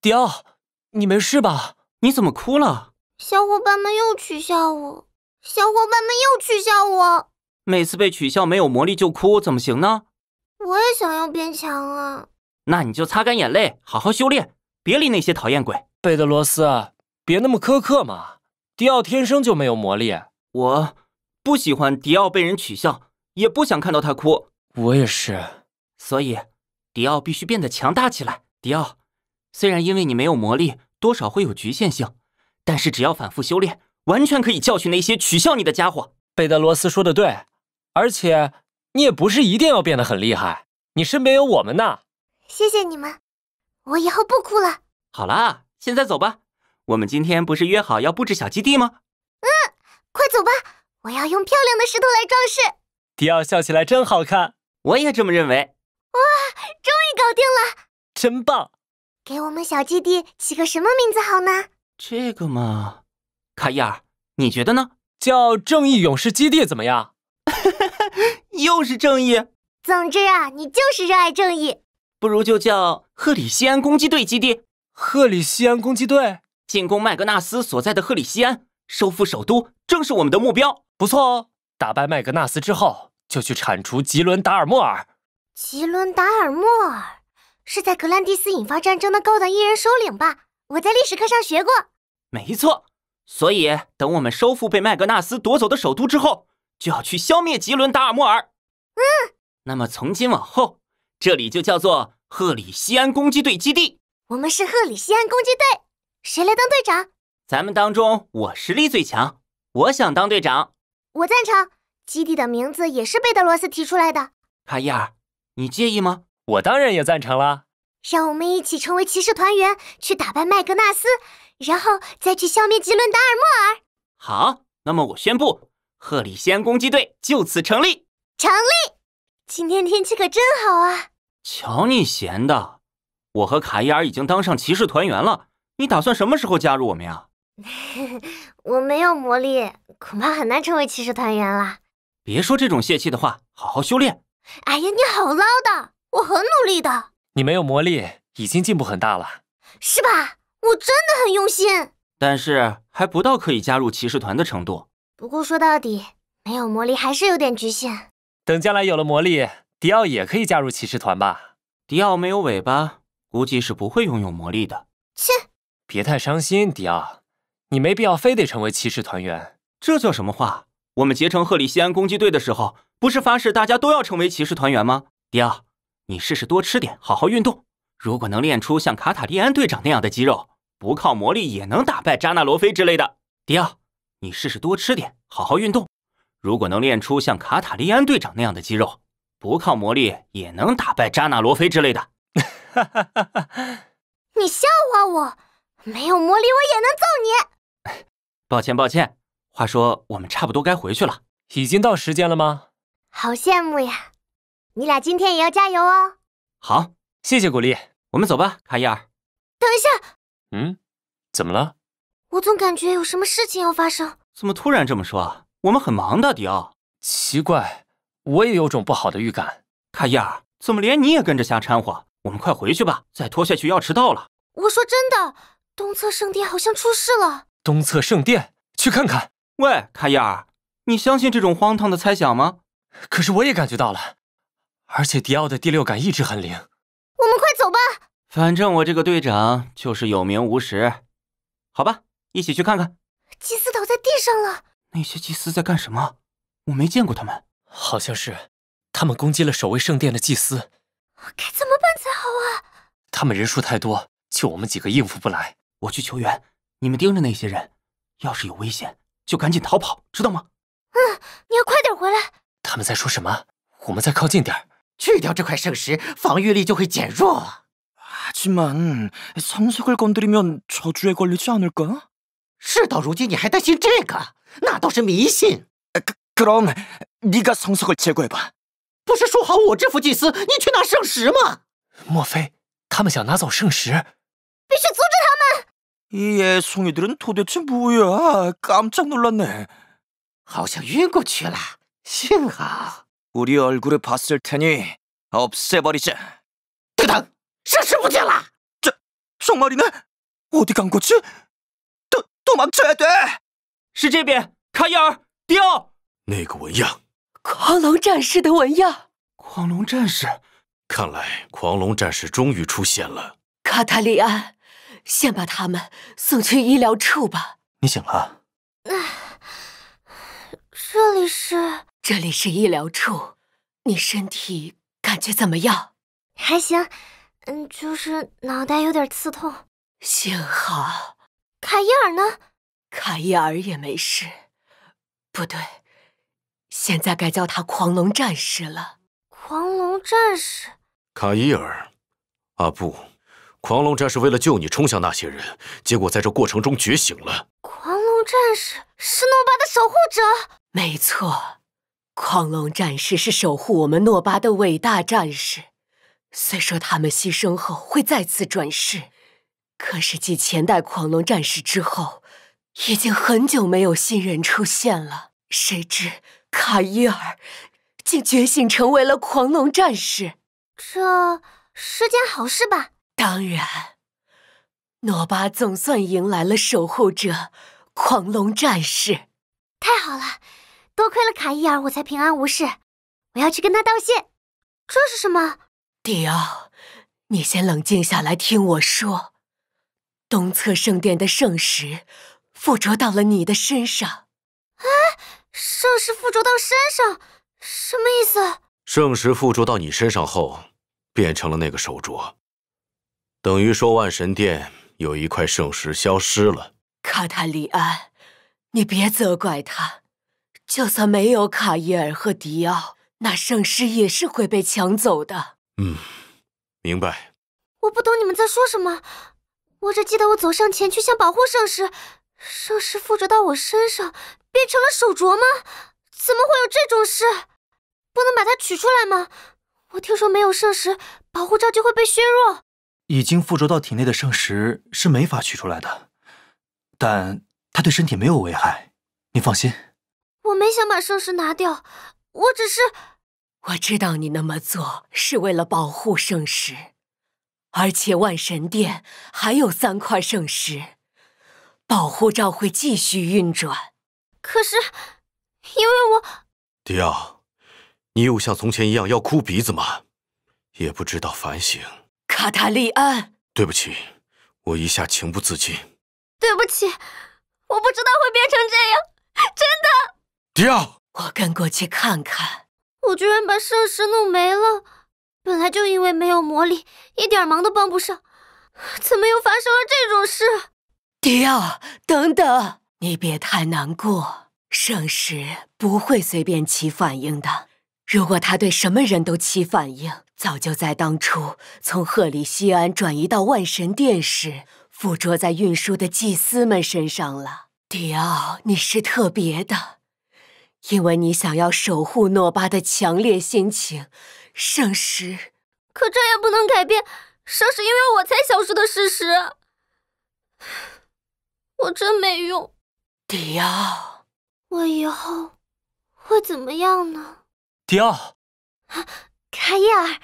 迪奥，你没事吧？你怎么哭了？小伙伴们又取笑我，小伙伴们又取笑我。每次被取笑没有魔力就哭，怎么行呢？我也想要变强啊！那你就擦干眼泪，好好修炼，别理那些讨厌鬼。贝德罗斯，别那么苛刻嘛。迪奥天生就没有魔力，我不喜欢迪奥被人取笑，也不想看到他哭。我也是。所以，迪奥必须变得强大起来。迪奥。虽然因为你没有魔力，多少会有局限性，但是只要反复修炼，完全可以教训那些取笑你的家伙。贝德罗斯说的对，而且你也不是一定要变得很厉害，你身边有我们呢。谢谢你们，我以后不哭了。好啦，现在走吧。我们今天不是约好要布置小基地吗？嗯，快走吧，我要用漂亮的石头来装饰。迪奥笑起来真好看，我也这么认为。哇，终于搞定了，真棒！给我们小基地起个什么名字好呢？这个嘛，卡伊尔，你觉得呢？叫正义勇士基地怎么样？又是正义。总之啊，你就是热爱正义。不如就叫赫里西安攻击队基地。赫里西安攻击队进攻麦格纳斯所在的赫里西安，收复首都正是我们的目标。不错哦，打败麦格纳斯之后，就去铲除吉伦达尔莫尔。吉伦达尔莫尔。是在格兰蒂斯引发战争的高等异人首领吧？我在历史课上学过。没错，所以等我们收复被麦格纳斯夺走的首都之后，就要去消灭吉伦达尔莫尔。嗯。那么从今往后，这里就叫做赫里西安攻击队基地。我们是赫里西安攻击队，谁来当队长？咱们当中我实力最强，我想当队长。我赞成。基地的名字也是贝德罗斯提出来的。卡伊尔，你介意吗？我当然也赞成啦！让我们一起成为骑士团员，去打败麦格纳斯，然后再去消灭吉伦达尔莫尔。好，那么我宣布，赫里西安攻击队就此成立！成立！今天天气可真好啊！瞧你闲的，我和卡伊尔已经当上骑士团员了，你打算什么时候加入我们呀？我没有魔力，恐怕很难成为骑士团员啦。别说这种泄气的话，好好修炼。哎呀，你好唠叨！我很努力的，你没有魔力，已经进步很大了，是吧？我真的很用心，但是还不到可以加入骑士团的程度。不过说到底，没有魔力还是有点局限。等将来有了魔力，迪奥也可以加入骑士团吧？迪奥没有尾巴，估计是不会拥有魔力的。切，别太伤心，迪奥，你没必要非得成为骑士团员。这叫什么话？我们结成赫里西安攻击队的时候，不是发誓大家都要成为骑士团员吗？迪奥。你试试多吃点，好好运动。如果能练出像卡塔利安队长那样的肌肉，不靠魔力也能打败扎纳罗菲之类的。迪奥，你试试多吃点，好好运动。如果能练出像卡塔利安队长那样的肌肉，不靠魔力也能打败扎纳罗菲之类的。哈哈哈哈哈！你笑话我？没有魔力我也能揍你。抱歉抱歉。话说我们差不多该回去了，已经到时间了吗？好羡慕呀。你俩今天也要加油哦！好，谢谢鼓励。我们走吧，卡伊尔。等一下，嗯，怎么了？我总感觉有什么事情要发生。怎么突然这么说？我们很忙的，迪奥。奇怪，我也有种不好的预感。卡伊尔，怎么连你也跟着瞎掺和？我们快回去吧，再拖下去要迟到了。我说真的，东侧圣殿好像出事了。东侧圣殿？去看看。喂，卡伊尔，你相信这种荒唐的猜想吗？可是我也感觉到了。而且迪奥的第六感一直很灵，我们快走吧。反正我这个队长就是有名无实，好吧，一起去看看。祭司倒在地上了，那些祭司在干什么？我没见过他们，好像是他们攻击了守卫圣殿的祭司。该怎么办才好啊？他们人数太多，就我们几个应付不来。我去求援，你们盯着那些人，要是有危险就赶紧逃跑，知道吗？嗯，你要快点回来。他们在说什么？我们再靠近点。去掉这块圣石，防御力就会减弱。하지만성석을건드리면저주에걸리지않을까事到如今你还担心这个？那都是迷信。그그럼네가성석을제거해봐不是说好我这副祭司你去拿圣石吗？莫非他们想拿走圣石？必须阻止他们。예송이드는도대체누구야감정누란네好像晕过去了，幸好。우리얼굴을봤을테니없애버리자대단샤슈보젤아저종마리는어디간거지도도망쳤대是这边。卡伊尔，迪奥。那个纹样。狂龙战士的纹样。狂龙战士。看来狂龙战士终于出现了。卡塔利安，先把他们送去医疗处吧。你醒了。那这里是。这里是医疗处，你身体感觉怎么样？还行，嗯，就是脑袋有点刺痛。幸好。卡伊尔呢？卡伊尔也没事。不对，现在该叫他狂龙战士了。狂龙战士？卡伊尔，阿布，狂龙战士为了救你冲向那些人，结果在这过程中觉醒了。狂龙战士是诺巴的守护者。没错。狂龙战士是守护我们诺巴的伟大战士，虽说他们牺牲后会再次转世，可是继前代狂龙战士之后，已经很久没有新人出现了。谁知卡伊尔竟觉醒成为了狂龙战士，这是件好事吧？当然，诺巴总算迎来了守护者——狂龙战士，太好了。多亏了卡伊尔，我才平安无事。我要去跟他道谢。这是什么？迪奥，你先冷静下来，听我说。东侧圣殿的圣石附着到了你的身上。哎，圣石附着到身上，什么意思？圣石附着到你身上后，变成了那个手镯。等于说，万神殿有一块圣石消失了。卡塔里安，你别责怪他。就算没有卡伊尔和迪奥，那圣石也是会被抢走的。嗯，明白。我不懂你们在说什么，我只记得我走上前去想保护圣石，圣石附着到我身上变成了手镯吗？怎么会有这种事？不能把它取出来吗？我听说没有圣石保护罩就会被削弱。已经附着到体内的圣石是没法取出来的，但它对身体没有危害，你放心。没想把圣石拿掉，我只是。我知道你那么做是为了保护圣石，而且万神殿还有三块圣石，保护罩会继续运转。可是，因为我迪奥，你又像从前一样要哭鼻子吗？也不知道反省。卡塔利安，对不起，我一下情不自禁。对不起，我不知道会变成这样，真的。迪奥，我跟过去看看。我居然把圣石弄没了！本来就因为没有魔力，一点忙都帮不上，怎么又发生了这种事？迪奥，等等，你别太难过。圣石不会随便起反应的。如果他对什么人都起反应，早就在当初从赫里西安转移到万神殿时附着在运输的祭司们身上了。迪奥，你是特别的。因为你想要守护诺巴的强烈心情，圣石。可这也不能改变圣石因为我才消失的事实。我真没用。迪奥，我以后会怎么样呢？迪奥。啊，卡伊尔，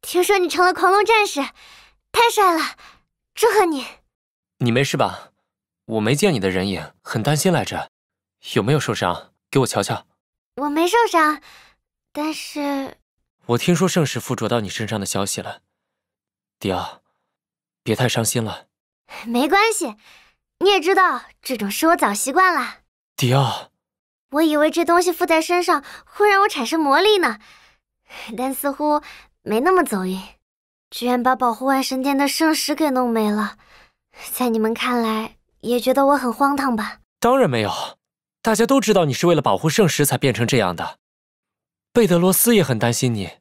听说你成了狂龙战士，太帅了，祝贺你！你没事吧？我没见你的人影，很担心来着，有没有受伤？给我瞧瞧，我没受伤，但是……我听说圣石附着到你身上的消息了，迪奥，别太伤心了。没关系，你也知道这种事我早习惯了。迪奥，我以为这东西附在身上会让我产生魔力呢，但似乎没那么走运，居然把保护万神殿的圣石给弄没了。在你们看来，也觉得我很荒唐吧？当然没有。大家都知道你是为了保护圣石才变成这样的，贝德罗斯也很担心你。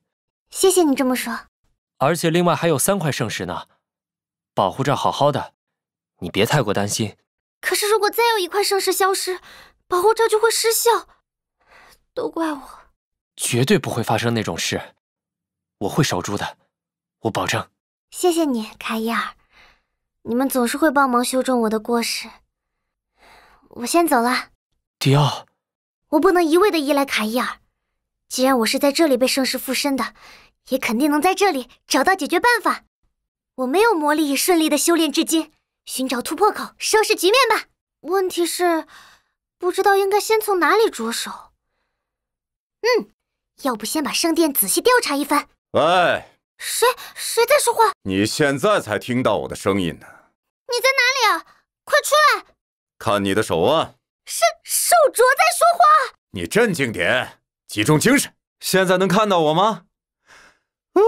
谢谢你这么说，而且另外还有三块圣石呢，保护这好好的，你别太过担心。可是如果再有一块圣石消失，保护罩就会失效。都怪我，绝对不会发生那种事，我会守住的，我保证。谢谢你，卡伊尔，你们总是会帮忙修正我的过失。我先走了。迪奥，我不能一味的依赖卡伊尔。既然我是在这里被圣石附身的，也肯定能在这里找到解决办法。我没有魔力也顺利的修炼至今，寻找突破口，收拾局面吧。问题是，不知道应该先从哪里着手。嗯，要不先把圣殿仔细调查一番。喂，谁谁在说话？你现在才听到我的声音呢。你在哪里啊？快出来！看你的手啊。是手镯在说话。你镇静点，集中精神。现在能看到我吗？哦，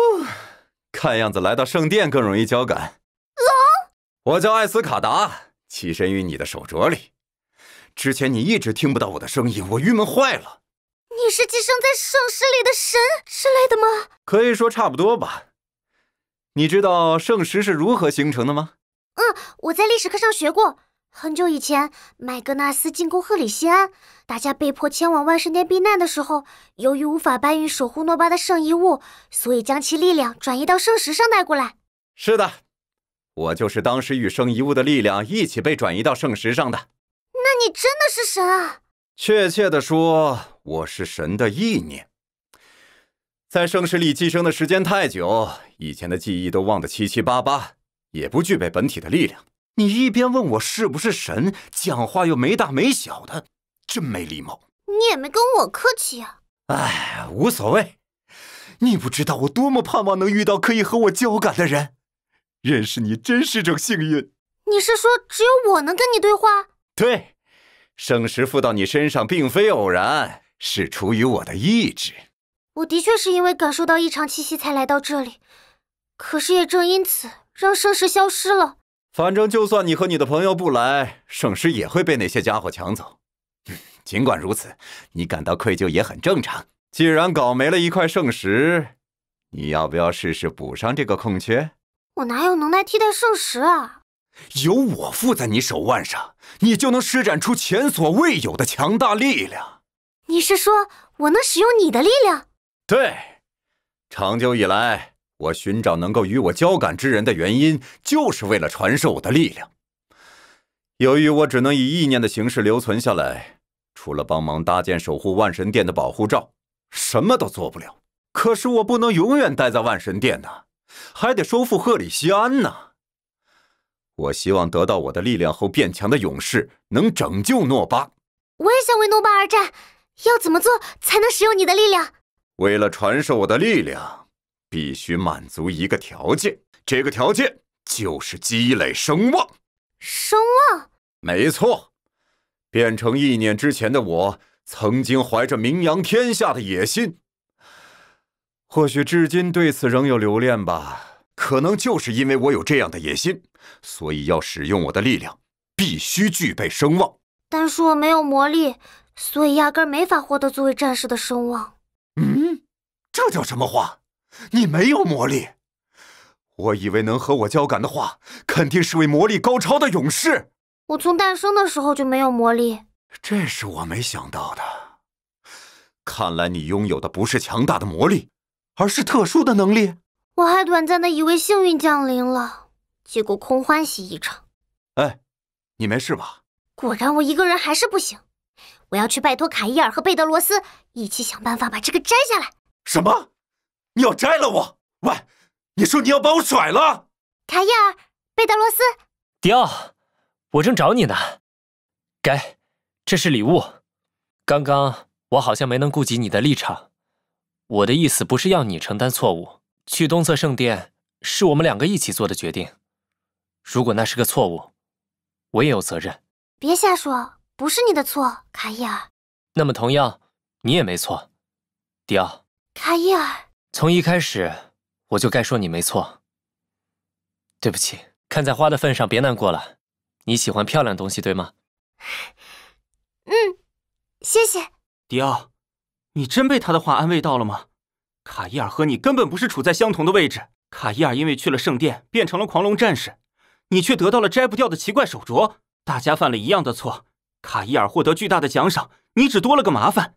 看样子来到圣殿更容易交感。龙，我叫艾斯卡达，栖身于你的手镯里。之前你一直听不到我的声音，我郁闷坏了。你是寄生在圣石里的神之类的吗？可以说差不多吧。你知道圣石是如何形成的吗？嗯，我在历史课上学过。很久以前，麦格纳斯进攻赫里西安，大家被迫迁往万圣殿避难的时候，由于无法搬运守护诺巴的圣遗物，所以将其力量转移到圣石上带过来。是的，我就是当时与圣遗物的力量一起被转移到圣石上的。那你真的是神啊？确切的说，我是神的意念，在圣石里寄生的时间太久，以前的记忆都忘得七七八八，也不具备本体的力量。你一边问我是不是神，讲话又没大没小的，真没礼貌。你也没跟我客气呀。哎，无所谓。你不知道我多么盼望能遇到可以和我交感的人，认识你真是种幸运。你是说只有我能跟你对话？对，圣石附到你身上并非偶然，是出于我的意志。我的确是因为感受到异常气息才来到这里，可是也正因此让圣石消失了。反正就算你和你的朋友不来，圣石也会被那些家伙抢走。尽管如此，你感到愧疚也很正常。既然搞没了一块圣石，你要不要试试补上这个空缺？我哪有能耐替代圣石啊？有我附在你手腕上，你就能施展出前所未有的强大力量。你是说我能使用你的力量？对，长久以来。我寻找能够与我交感之人的原因，就是为了传授我的力量。由于我只能以意念的形式留存下来，除了帮忙搭建守护万神殿的保护罩，什么都做不了。可是我不能永远待在万神殿呢，还得收复赫里西安呢。我希望得到我的力量后变强的勇士，能拯救诺巴。我也想为诺巴而战。要怎么做才能使用你的力量？为了传授我的力量。必须满足一个条件，这个条件就是积累声望。声望？没错，变成意念之前的我曾经怀着名扬天下的野心，或许至今对此仍有留恋吧。可能就是因为我有这样的野心，所以要使用我的力量，必须具备声望。但是我没有魔力，所以压根儿没法获得作为战士的声望。嗯，这叫什么话？你没有魔力，我以为能和我交感的话，肯定是位魔力高超的勇士。我从诞生的时候就没有魔力，这是我没想到的。看来你拥有的不是强大的魔力，而是特殊的能力。我还短暂的以为幸运降临了，结果空欢喜一场。哎，你没事吧？果然我一个人还是不行，我要去拜托卡伊尔和贝德罗斯一起想办法把这个摘下来。什么？你要摘了我！喂，你说你要把我甩了？卡伊尔，贝德罗斯，迪奥，我正找你呢。给，这是礼物。刚刚我好像没能顾及你的立场。我的意思不是要你承担错误。去东侧圣殿是我们两个一起做的决定。如果那是个错误，我也有责任。别瞎说，不是你的错，卡伊尔。那么同样，你也没错，迪奥。卡伊尔。从一开始我就该说你没错。对不起，看在花的份上，别难过了。你喜欢漂亮东西，对吗？嗯，谢谢。迪奥，你真被他的话安慰到了吗？卡伊尔和你根本不是处在相同的位置。卡伊尔因为去了圣殿，变成了狂龙战士，你却得到了摘不掉的奇怪手镯。大家犯了一样的错，卡伊尔获得巨大的奖赏，你只多了个麻烦，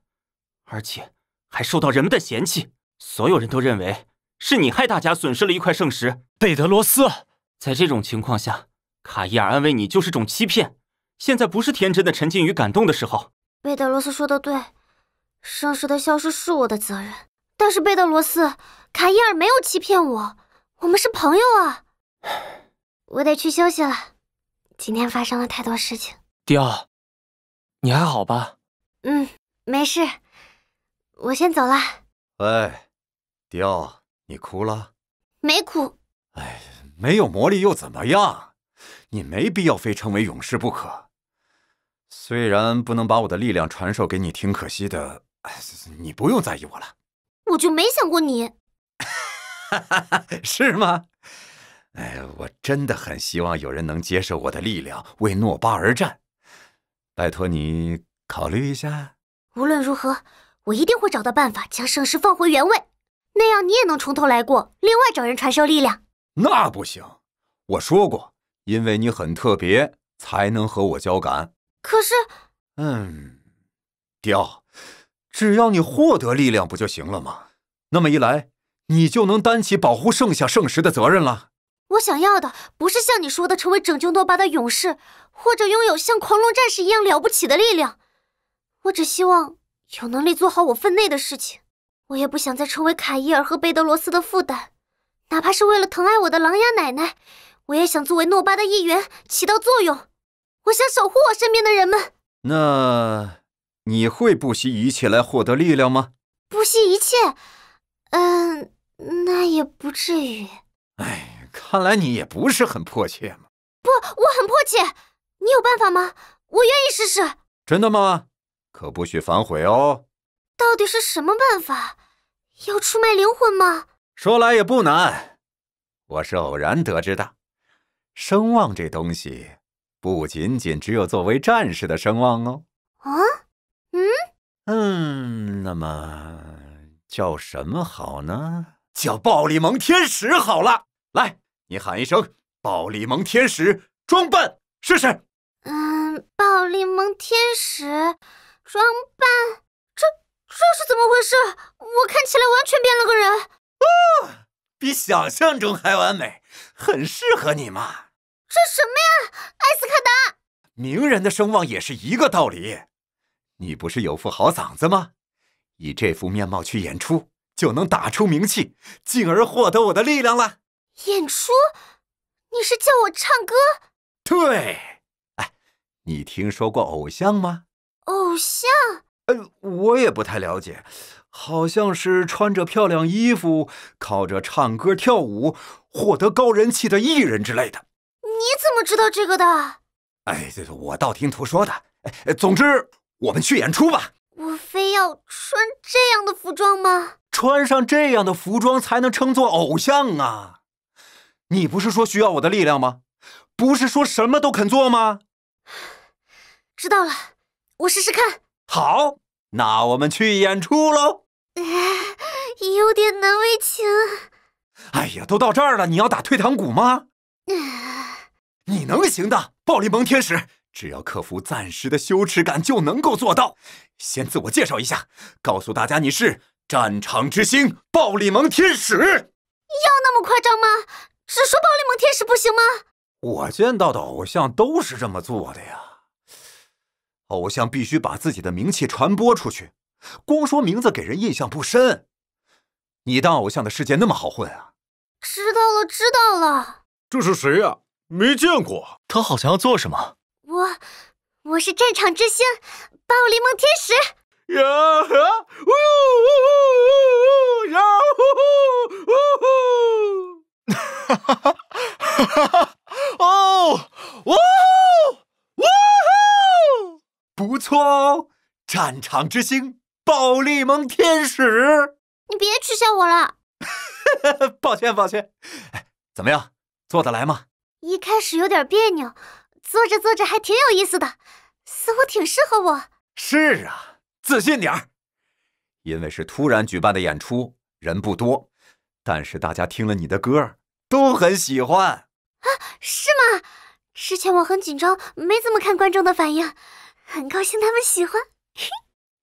而且还受到人们的嫌弃。所有人都认为是你害大家损失了一块圣石。贝德罗斯，在这种情况下，卡伊尔安慰你就是种欺骗。现在不是天真的沉浸于感动的时候。贝德罗斯说的对，圣石的消失是我的责任。但是贝德罗斯，卡伊尔没有欺骗我，我们是朋友啊。我得去休息了，今天发生了太多事情。迪奥，你还好吧？嗯，没事。我先走了。喂。迪奥，你哭了？没哭。哎，没有魔力又怎么样？你没必要非成为勇士不可。虽然不能把我的力量传授给你，挺可惜的。哎，你不用在意我了。我就没想过你。哈哈哈，是吗？哎，我真的很希望有人能接受我的力量，为诺巴而战。拜托你考虑一下。无论如何，我一定会找到办法将圣石放回原位。那样你也能重头来过，另外找人传授力量。那不行，我说过，因为你很特别，才能和我交感。可是，嗯，迪奥，只要你获得力量不就行了吗？那么一来，你就能担起保护剩下圣石的责任了。我想要的不是像你说的成为拯救诺巴的勇士，或者拥有像狂龙战士一样了不起的力量。我只希望有能力做好我分内的事情。我也不想再成为卡伊尔和贝德罗斯的负担，哪怕是为了疼爱我的狼牙奶奶，我也想作为诺巴的一员起到作用。我想守护我身边的人们。那你会不惜一切来获得力量吗？不惜一切？嗯，那也不至于。哎，看来你也不是很迫切嘛。不，我很迫切。你有办法吗？我愿意试试。真的吗？可不许反悔哦。到底是什么办法？要出卖灵魂吗？说来也不难，我是偶然得知的。声望这东西，不仅仅只有作为战士的声望哦。啊？嗯？嗯，那么叫什么好呢？叫暴力萌天使好了。来，你喊一声“暴力萌天使”装扮试试。嗯，暴力萌天使装扮。这是怎么回事？我看起来完全变了个人，比想象中还完美，很适合你嘛。这什么呀？艾斯卡达名人的声望也是一个道理。你不是有副好嗓子吗？以这副面貌去演出，就能打出名气，进而获得我的力量了。演出？你是叫我唱歌？对。哎，你听说过偶像吗？偶像。我也不太了解，好像是穿着漂亮衣服，靠着唱歌跳舞获得高人气的艺人之类的。你怎么知道这个的？哎，我道听途说的。哎，总之我们去演出吧。我非要穿这样的服装吗？穿上这样的服装才能称作偶像啊！你不是说需要我的力量吗？不是说什么都肯做吗？知道了，我试试看。好，那我们去演出喽。有点难为情。哎呀，都到这儿了，你要打退堂鼓吗？你能行的，暴力蒙天使，只要克服暂时的羞耻感，就能够做到。先自我介绍一下，告诉大家你是战场之星暴力蒙天使。要那么夸张吗？只说暴力蒙天使不行吗？我见到的偶像都是这么做的呀。偶像必须把自己的名气传播出去，光说名字给人印象不深。你当偶像的世界那么好混啊？知道了，知道了。这是谁呀？没见过。他好像要做什么？我，我是战场之星，暴联盟天使。呀哈！呜呜呜呜呜呀呼呼呜呼！哈哈哈哈哈哈！哦！呜呼呜不错哦，战场之星，暴力萌天使。你别取笑我了。抱歉，抱歉。哎，怎么样，做得来吗？一开始有点别扭，做着做着还挺有意思的，似乎挺适合我。是啊，自信点儿。因为是突然举办的演出，人不多，但是大家听了你的歌都很喜欢。啊，是吗？之前我很紧张，没怎么看观众的反应。很高兴他们喜欢。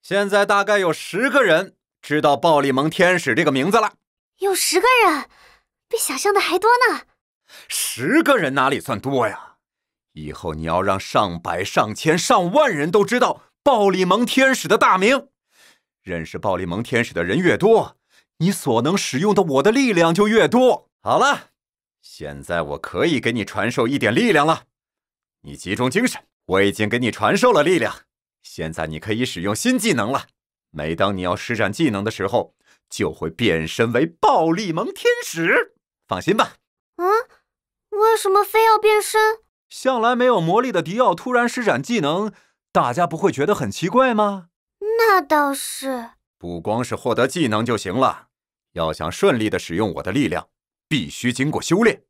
现在大概有十个人知道暴力盟天使这个名字了。有十个人，比想象的还多呢。十个人哪里算多呀？以后你要让上百、上千、上万人都知道暴力盟天使的大名。认识暴力盟天使的人越多，你所能使用的我的力量就越多。好了，现在我可以给你传授一点力量了。你集中精神。我已经给你传授了力量，现在你可以使用新技能了。每当你要施展技能的时候，就会变身为暴力萌天使。放心吧。嗯，为什么非要变身？向来没有魔力的迪奥突然施展技能，大家不会觉得很奇怪吗？那倒是。不光是获得技能就行了，要想顺利的使用我的力量，必须经过修炼。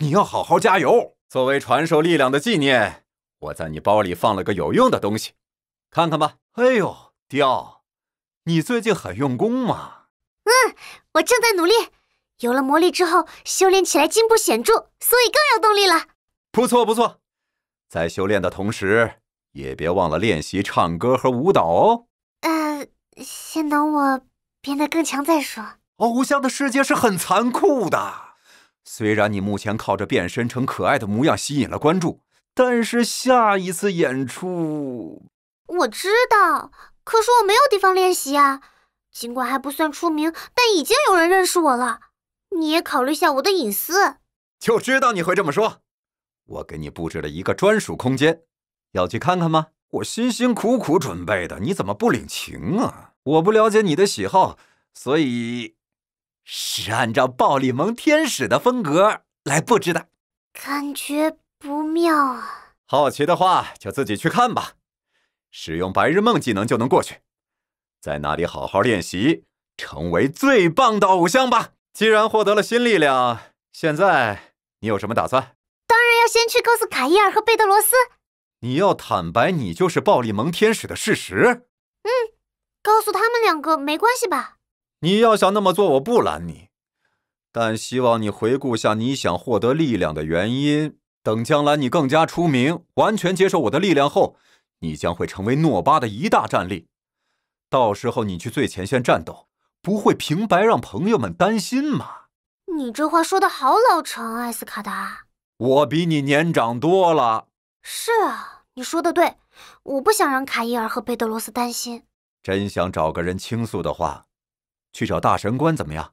你要好好加油。作为传授力量的纪念。我在你包里放了个有用的东西，看看吧。哎呦，雕，你最近很用功嘛？嗯，我正在努力。有了魔力之后，修炼起来进步显著，所以更有动力了。不错不错，在修炼的同时，也别忘了练习唱歌和舞蹈哦。呃，先等我变得更强再说。偶像的世界是很残酷的，虽然你目前靠着变身成可爱的模样吸引了关注。但是下一次演出，我知道，可是我没有地方练习啊。尽管还不算出名，但已经有人认识我了。你也考虑下我的隐私。就知道你会这么说。我给你布置了一个专属空间，要去看看吗？我辛辛苦苦准备的，你怎么不领情啊？我不了解你的喜好，所以是按照暴力萌天使的风格来布置的。感觉。不妙啊！好奇的话就自己去看吧。使用白日梦技能就能过去，在那里好好练习，成为最棒的偶像吧。既然获得了新力量，现在你有什么打算？当然要先去告诉卡伊尔和贝德罗斯。你要坦白你就是暴力蒙天使的事实。嗯，告诉他们两个没关系吧。你要想那么做，我不拦你，但希望你回顾下你想获得力量的原因。等将来你更加出名，完全接受我的力量后，你将会成为诺巴的一大战力。到时候你去最前线战斗，不会平白让朋友们担心吗？你这话说的好老成，艾斯卡达。我比你年长多了。是啊，你说的对。我不想让卡伊尔和贝德罗斯担心。真想找个人倾诉的话，去找大神官怎么样？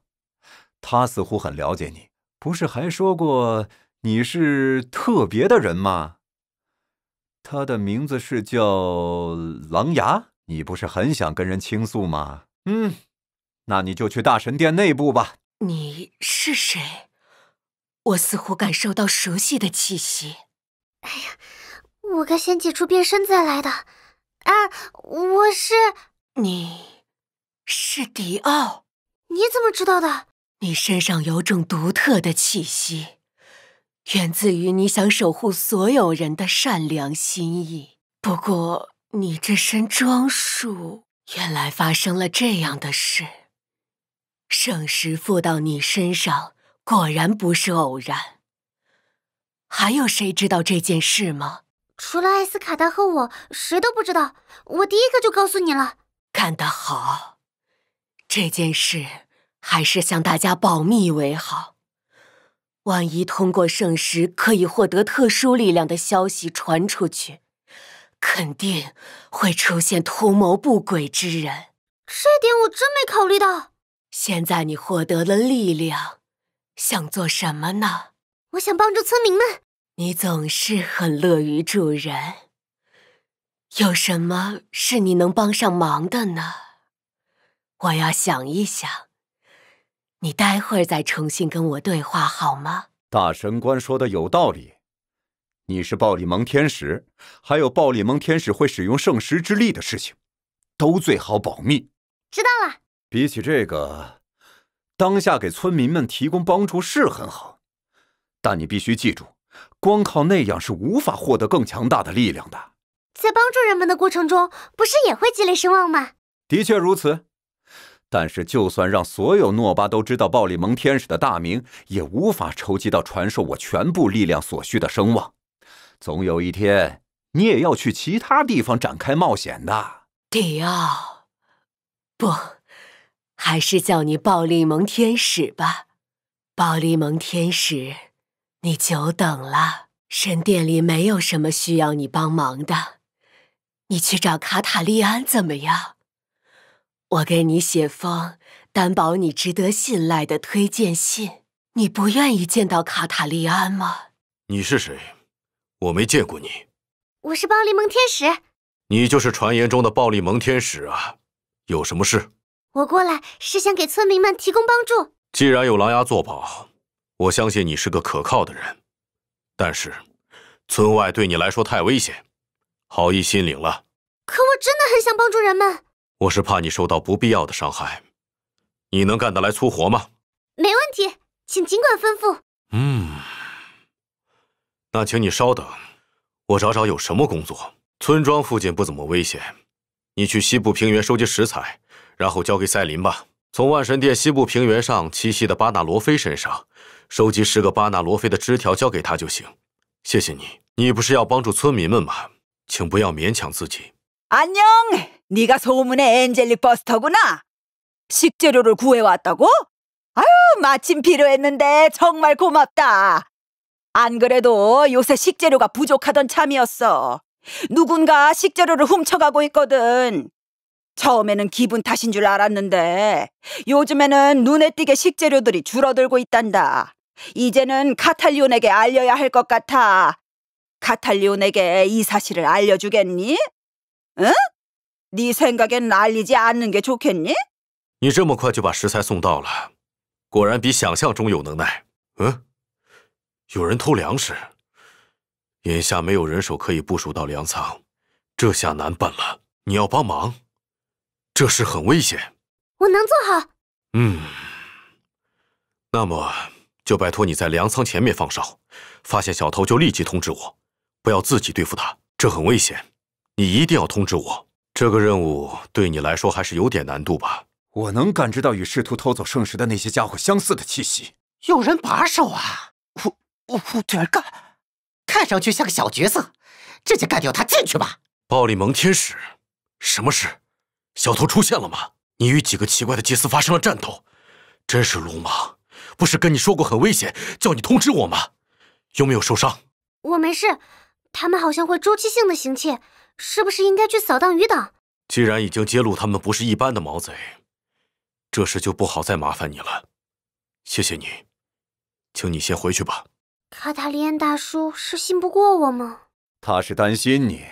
他似乎很了解你，不是还说过？你是特别的人吗？他的名字是叫狼牙。你不是很想跟人倾诉吗？嗯，那你就去大神殿内部吧。你是谁？我似乎感受到熟悉的气息。哎呀，我该先解除变身再来的。啊，我是你，是迪奥。你怎么知道的？你身上有种独特的气息。源自于你想守护所有人的善良心意。不过，你这身装束，原来发生了这样的事，圣石附到你身上，果然不是偶然。还有谁知道这件事吗？除了艾斯卡达和我，谁都不知道。我第一个就告诉你了。干得好！这件事还是向大家保密为好。万一通过圣石可以获得特殊力量的消息传出去，肯定会出现图谋不轨之人。这点我真没考虑到。现在你获得了力量，想做什么呢？我想帮助村民们。你总是很乐于助人，有什么是你能帮上忙的呢？我要想一想。你待会儿再重新跟我对话好吗？大神官说的有道理，你是暴力盟天使，还有暴力盟天使会使用圣石之力的事情，都最好保密。知道了。比起这个，当下给村民们提供帮助是很好，但你必须记住，光靠那样是无法获得更强大的力量的。在帮助人们的过程中，不是也会积累声望吗？的确如此。但是，就算让所有诺巴都知道暴力蒙天使的大名，也无法筹集到传授我全部力量所需的声望。总有一天，你也要去其他地方展开冒险的。迪奥，不，还是叫你暴力蒙天使吧。暴力蒙天使，你久等了。神殿里没有什么需要你帮忙的，你去找卡塔利安怎么样？我给你写封担保你值得信赖的推荐信。你不愿意见到卡塔利安吗？你是谁？我没见过你。我是暴力蒙天使。你就是传言中的暴力蒙天使啊！有什么事？我过来是想给村民们提供帮助。既然有狼牙作保，我相信你是个可靠的人。但是，村外对你来说太危险。好意心领了。可我真的很想帮助人们。我是怕你受到不必要的伤害。你能干得来粗活吗？没问题，请尽管吩咐。嗯，那请你稍等，我找找有什么工作。村庄附近不怎么危险，你去西部平原收集食材，然后交给赛琳吧。从万神殿西部平原上栖息的巴纳罗菲身上，收集十个巴纳罗菲的枝条，交给他就行。谢谢你。你不是要帮助村民们吗？请不要勉强自己。안녕 네가 소문의 엔젤릭 버스터구나. 식재료를 구해왔다고? 아유, 마침 필요했는데 정말 고맙다. 안 그래도 요새 식재료가 부족하던 참이었어. 누군가 식재료를 훔쳐가고 있거든. 처음에는 기분 탓인 줄 알았는데 요즘에는 눈에 띄게 식재료들이 줄어들고 있단다. 이제는 카탈리온에게 알려야 할 것 같아. 카탈리온에게 이 사실을 알려주겠니? 응? 你这么快就把食材送到了，果然比想象中有能耐。嗯，有人偷粮食，眼下没有人手可以部署到粮仓，这下难办了。你要帮忙，这事很危险。我能做好。嗯，那么就拜托你在粮仓前面放哨，发现小偷就立即通知我，不要自己对付他，这很危险，你一定要通知我。这个任务对你来说还是有点难度吧？我能感知到与试图偷走圣石的那些家伙相似的气息。有人把守啊！我我对儿干，看上去像个小角色，直接干掉他进去吧。暴力蒙天使，什么事？小偷出现了吗？你与几个奇怪的祭司发生了战斗，真是鲁莽！不是跟你说过很危险，叫你通知我吗？有没有受伤？我没事，他们好像会周期性的行窃。是不是应该去扫荡余党？既然已经揭露他们不是一般的毛贼，这事就不好再麻烦你了。谢谢你，请你先回去吧。卡塔利安大叔是信不过我吗？他是担心你，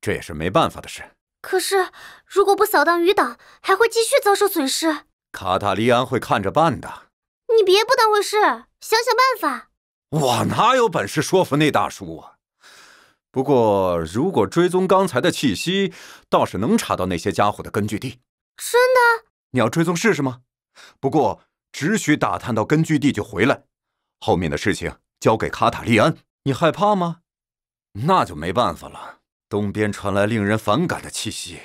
这也是没办法的事。可是如果不扫荡余党，还会继续遭受损失。卡塔利安会看着办的。你别不当回事，想想办法。我哪有本事说服那大叔啊？不过，如果追踪刚才的气息，倒是能查到那些家伙的根据地。真的？你要追踪试试吗？不过只许打探到根据地就回来，后面的事情交给卡塔利安。你害怕吗？那就没办法了。东边传来令人反感的气息，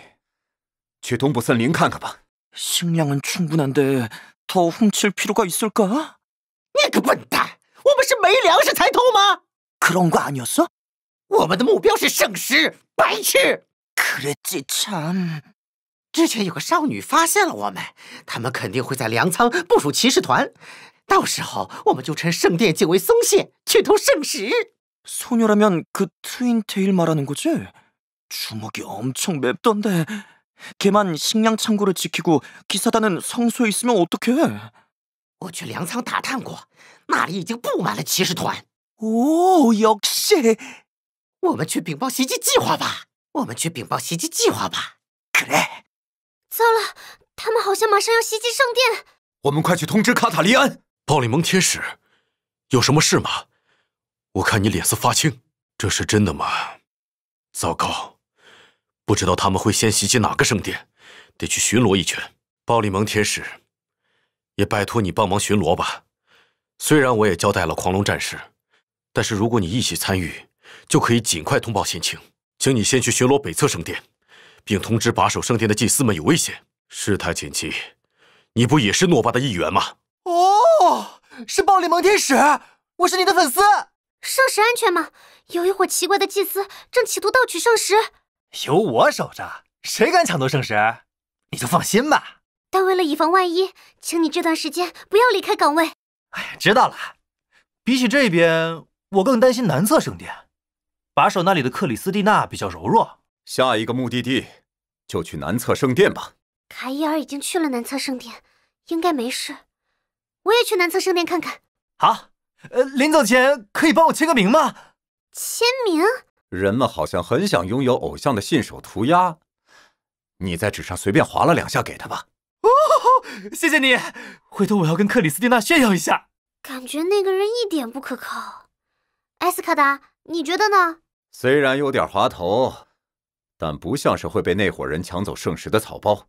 去东部森林看看吧。식량은충분한데더훔칠필요가있을까你个笨蛋，我们是没粮食才偷吗？그런거아니었어我们的目标是圣石，白痴！可雷吉之前有个少女发现了我们，他们肯定会在粮仓部署骑士团，到时候我们就趁圣殿警卫松懈，去偷圣石。소녀라면그투인대일말하는거지주먹이엄청맵던데걔만식량창고를지키고기사단은성소에있으면어떡해我去粮仓打探过，那里已经布满了骑士团。오역시我们去禀报袭击计划吧。我们去禀报袭击计划吧。可雷，糟了，他们好像马上要袭击圣殿。我们快去通知卡塔利安。暴力蒙天使，有什么事吗？我看你脸色发青，这是真的吗？糟糕，不知道他们会先袭击哪个圣殿，得去巡逻一圈。暴力蒙天使，也拜托你帮忙巡逻吧。虽然我也交代了狂龙战士，但是如果你一起参与，就可以尽快通报险情，请你先去巡逻北侧圣殿，并通知把守圣殿的祭司们有危险。事态紧急，你不也是诺巴的一员吗？哦，是暴力蒙天使，我是你的粉丝。圣石安全吗？有一伙奇怪的祭司正企图盗取圣石。有我守着，谁敢抢夺圣石？你就放心吧。但为了以防万一，请你这段时间不要离开岗位。哎呀，知道了。比起这边，我更担心南侧圣殿。把守那里的克里斯蒂娜比较柔弱，下一个目的地就去南侧圣殿吧。卡伊尔已经去了南侧圣殿，应该没事。我也去南侧圣殿看看。好，呃，临走前可以帮我签个名吗？签名？人们好像很想拥有偶像的信手涂鸦，你在纸上随便划了两下，给他吧。哦，谢谢你。回头我要跟克里斯蒂娜炫耀一下。感觉那个人一点不可靠。艾斯卡达，你觉得呢？虽然有点滑头，但不像是会被那伙人抢走圣石的草包。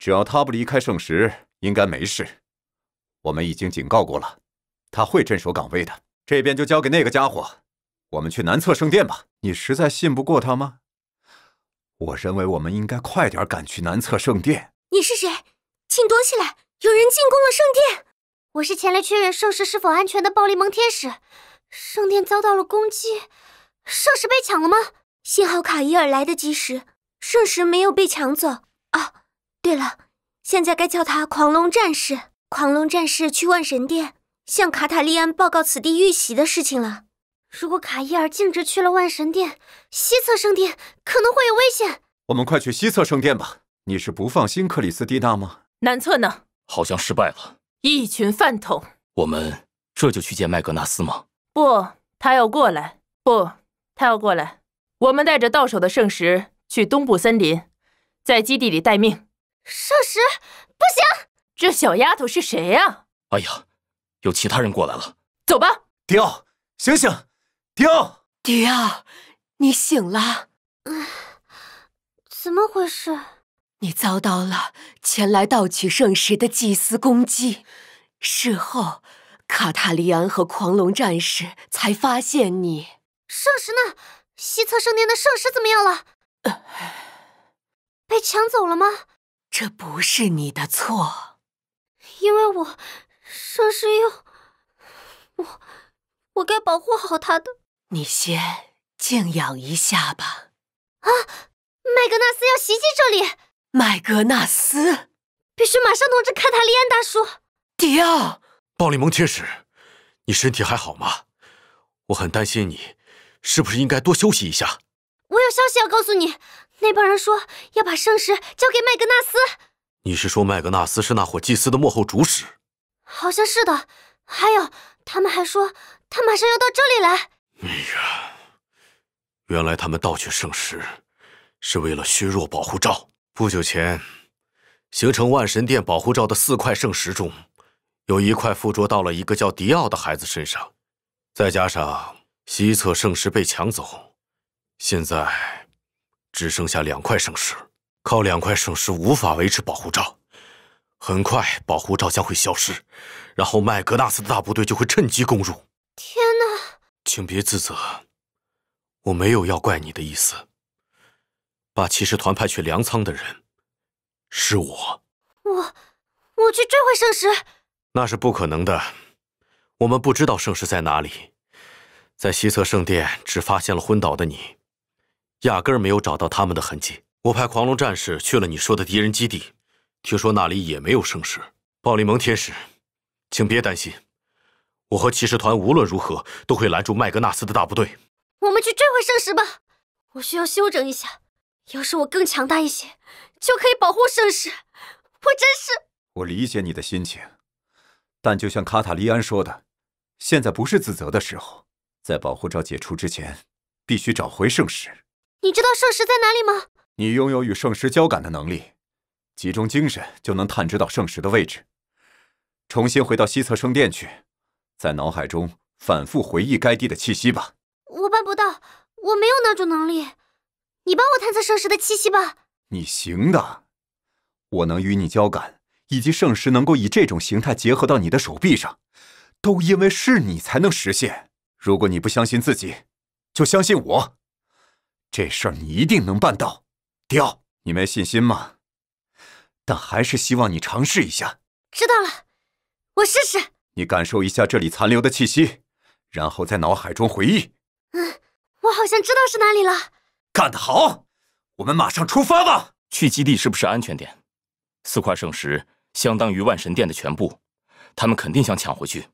只要他不离开圣石，应该没事。我们已经警告过了，他会镇守岗位的。这边就交给那个家伙，我们去南侧圣殿吧。你实在信不过他吗？我认为我们应该快点赶去南侧圣殿。你是谁？请躲起来，有人进攻了圣殿。我是前来确认圣石是否安全的暴力蒙天使。圣殿遭到了攻击。圣石被抢了吗？幸好卡伊尔来得及时，圣石没有被抢走。哦，对了，现在该叫他狂龙战士。狂龙战士去万神殿向卡塔利安报告此地遇袭的事情了。如果卡伊尔径直去了万神殿西侧圣殿，可能会有危险。我们快去西侧圣殿吧。你是不放心克里斯蒂娜吗？南侧呢？好像失败了。一群饭桶。我们这就去见麦格纳斯吗？不，他要过来。不。他要过来，我们带着到手的圣石去东部森林，在基地里待命。圣石不行！这小丫头是谁呀？哎呀，有其他人过来了，走吧。迪奥，醒醒！迪奥，迪奥，你醒了？啊，怎么回事？你遭到了前来盗取圣石的祭司攻击，事后卡塔利安和狂龙战士才发现你。圣石呢？西侧圣殿的圣石怎么样了？被抢走了吗？这不是你的错，因为我圣石又我我该保护好他的。你先静养一下吧。啊！麦格纳斯要袭击这里！麦格纳斯必须马上通知卡塔利安大叔。迪奥，暴力蒙天使，你身体还好吗？我很担心你。是不是应该多休息一下？我有消息要告诉你。那帮人说要把圣石交给麦格纳斯。你是说麦格纳斯是那伙祭司的幕后主使？好像是的。还有，他们还说他马上要到这里来。哎呀，原来他们盗取圣石是为了削弱保护罩。不久前，形成万神殿保护罩的四块圣石中，有一块附着到了一个叫迪奥的孩子身上，再加上……西侧圣石被抢走，现在只剩下两块圣石，靠两块圣石无法维持保护罩，很快保护罩将会消失，然后麦格纳斯的大部队就会趁机攻入。天哪！请别自责，我没有要怪你的意思。把骑士团派去粮仓的人是我，我，我去追回圣石，那是不可能的，我们不知道圣石在哪里。在西侧圣殿，只发现了昏倒的你，压根儿没有找到他们的痕迹。我派狂龙战士去了你说的敌人基地，听说那里也没有圣石。暴力蒙天使，请别担心，我和骑士团无论如何都会拦住麦格纳斯的大部队。我们去追回圣石吧。我需要休整一下。要是我更强大一些，就可以保护圣石。我真是……我理解你的心情，但就像卡塔利安说的，现在不是自责的时候。在保护罩解除之前，必须找回圣石。你知道圣石在哪里吗？你拥有与圣石交感的能力，集中精神就能探知到圣石的位置。重新回到西侧圣殿去，在脑海中反复回忆该地的气息吧。我办不到，我没有那种能力。你帮我探测圣石的气息吧。你行的。我能与你交感，以及圣石能够以这种形态结合到你的手臂上，都因为是你才能实现。如果你不相信自己，就相信我，这事儿你一定能办到。雕，你没信心吗？但还是希望你尝试一下。知道了，我试试。你感受一下这里残留的气息，然后在脑海中回忆。嗯，我好像知道是哪里了。干得好，我们马上出发吧。去基地是不是安全点？四块圣石相当于万神殿的全部，他们肯定想抢回去。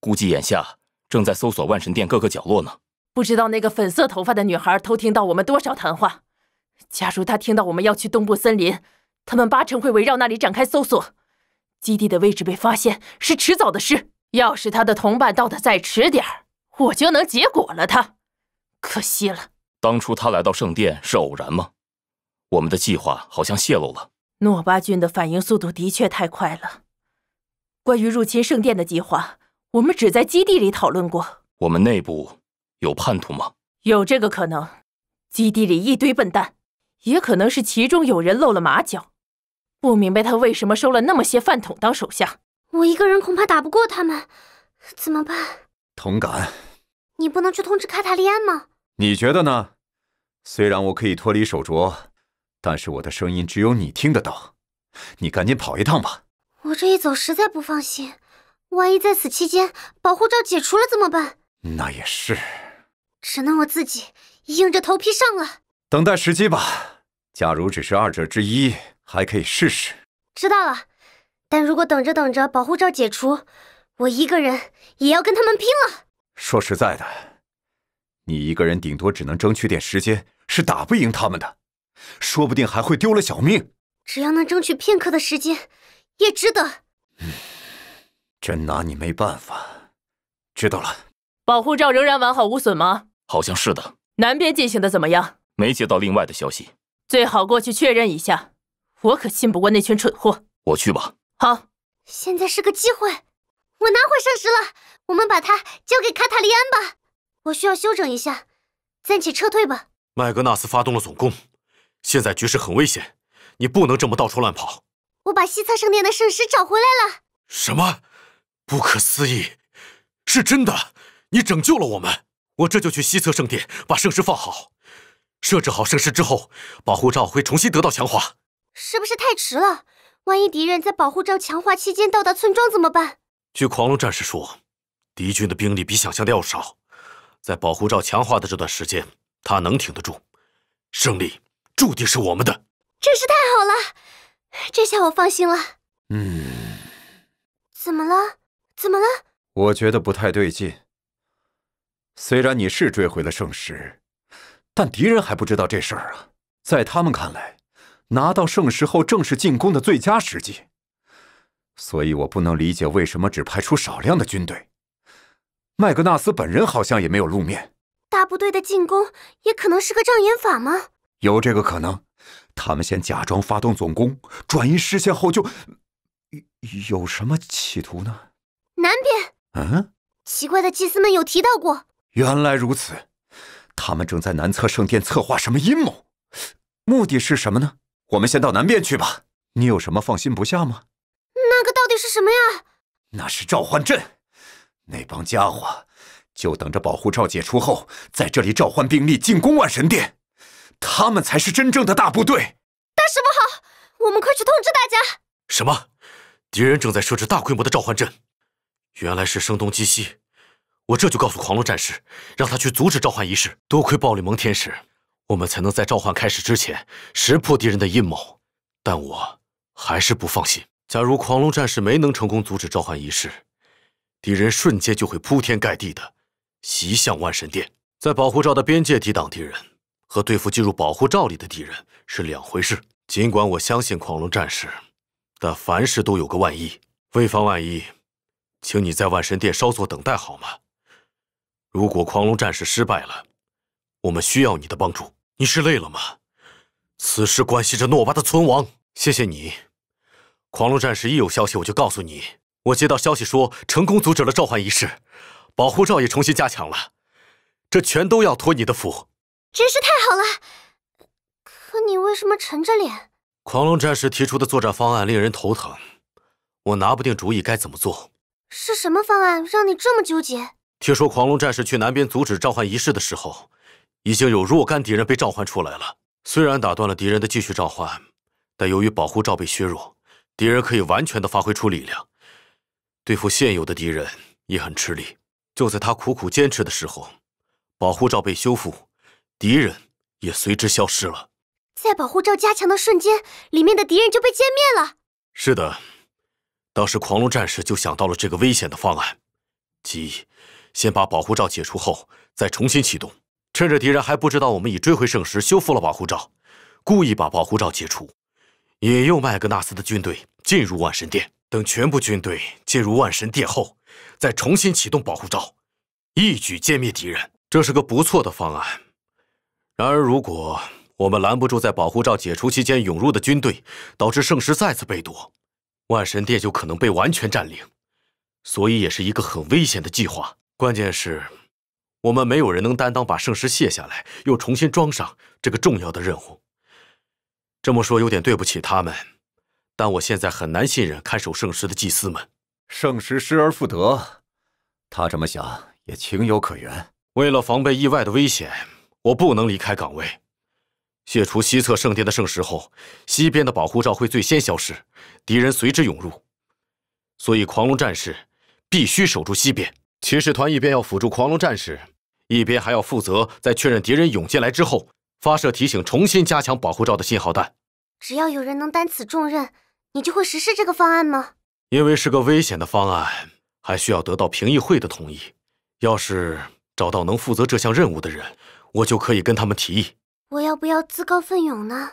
估计眼下。正在搜索万神殿各个角落呢。不知道那个粉色头发的女孩偷听到我们多少谈话。假如她听到我们要去东部森林，他们八成会围绕那里展开搜索。基地的位置被发现是迟早的事。要是他的同伴到的再迟点我就能结果了他。可惜了。当初他来到圣殿是偶然吗？我们的计划好像泄露了。诺巴郡的反应速度的确太快了。关于入侵圣殿的计划。我们只在基地里讨论过。我们内部有叛徒吗？有这个可能。基地里一堆笨蛋，也可能是其中有人露了马脚。不明白他为什么收了那么些饭桶当手下。我一个人恐怕打不过他们，怎么办？同感。你不能去通知卡塔利安吗？你觉得呢？虽然我可以脱离手镯，但是我的声音只有你听得到。你赶紧跑一趟吧。我这一走，实在不放心。万一在此期间保护罩解除了怎么办？那也是，只能我自己硬着头皮上了。等待时机吧。假如只是二者之一，还可以试试。知道了，但如果等着等着保护罩解除，我一个人也要跟他们拼了。说实在的，你一个人顶多只能争取点时间，是打不赢他们的，说不定还会丢了小命。只要能争取片刻的时间，也值得。嗯。真拿你没办法。知道了。保护罩仍然完好无损吗？好像是的。南边进行的怎么样？没接到另外的消息。最好过去确认一下。我可信不过那群蠢货。我去吧。好。现在是个机会，我拿回圣石了。我们把它交给卡塔利安吧。我需要休整一下，暂且撤退吧。麦格纳斯发动了总攻，现在局势很危险，你不能这么到处乱跑。我把西侧圣殿的圣石找回来了。什么？不可思议，是真的！你拯救了我们。我这就去西侧圣殿把圣石放好，设置好圣石之后，保护罩会重新得到强化。是不是太迟了？万一敌人在保护罩强化期间到达村庄怎么办？据狂龙战士说，敌军的兵力比想象的要少，在保护罩强化的这段时间，他能挺得住。胜利注定是我们的。真是太好了，这下我放心了。嗯，怎么了？怎么了？我觉得不太对劲。虽然你是追回了圣石，但敌人还不知道这事儿啊。在他们看来，拿到圣石后正是进攻的最佳时机，所以我不能理解为什么只派出少量的军队。麦格纳斯本人好像也没有露面。大部队的进攻也可能是个障眼法吗？有这个可能。他们先假装发动总攻，转移视线后就有什么企图呢？南边，嗯，奇怪的祭司们有提到过。原来如此，他们正在南侧圣殿策划什么阴谋，目的是什么呢？我们先到南边去吧。你有什么放心不下吗？那个到底是什么呀？那是召唤阵，那帮家伙就等着保护罩解除后，在这里召唤兵力进攻万神殿。他们才是真正的大部队。大事不好，我们快去通知大家。什么？敌人正在设置大规模的召唤阵。原来是声东击西，我这就告诉狂龙战士，让他去阻止召唤仪式。多亏暴力蒙天使，我们才能在召唤开始之前识破敌人的阴谋。但我还是不放心。假如狂龙战士没能成功阻止召唤仪式，敌人瞬间就会铺天盖地的袭向万神殿。在保护罩的边界抵挡敌人，和对付进入保护罩里的敌人是两回事。尽管我相信狂龙战士，但凡事都有个万一。为防万一。请你在万神殿稍作等待好吗？如果狂龙战士失败了，我们需要你的帮助。你是累了吗？此事关系着诺巴的存亡。谢谢你，狂龙战士一有消息我就告诉你。我接到消息说成功阻止了召唤仪式，保护罩也重新加强了，这全都要托你的福，真是太好了。可你为什么沉着脸？狂龙战士提出的作战方案令人头疼，我拿不定主意该怎么做。是什么方案让你这么纠结？听说狂龙战士去南边阻止召唤仪式的时候，已经有若干敌人被召唤出来了。虽然打断了敌人的继续召唤，但由于保护罩被削弱，敌人可以完全的发挥出力量，对付现有的敌人也很吃力。就在他苦苦坚持的时候，保护罩被修复，敌人也随之消失了。在保护罩加强的瞬间，里面的敌人就被歼灭了。是的。当时狂龙战士就想到了这个危险的方案，即先把保护罩解除后再重新启动，趁着敌人还不知道我们已追回圣石、修复了保护罩，故意把保护罩解除，引诱麦格纳斯的军队进入万神殿，等全部军队进入万神殿后，再重新启动保护罩，一举歼灭敌人。这是个不错的方案。然而，如果我们拦不住在保护罩解除期间涌入的军队，导致圣石再次被夺。万神殿就可能被完全占领，所以也是一个很危险的计划。关键是，我们没有人能担当把圣石卸下来又重新装上这个重要的任务。这么说有点对不起他们，但我现在很难信任看守圣石的祭司们。圣石失而复得，他这么想也情有可原。为了防备意外的危险，我不能离开岗位。卸除西侧圣殿的圣石后，西边的保护罩会最先消失，敌人随之涌入，所以狂龙战士必须守住西边。骑士团一边要辅助狂龙战士，一边还要负责在确认敌人涌进来之后，发射提醒重新加强保护罩的信号弹。只要有人能担此重任，你就会实施这个方案吗？因为是个危险的方案，还需要得到评议会的同意。要是找到能负责这项任务的人，我就可以跟他们提议。我要不要自告奋勇呢？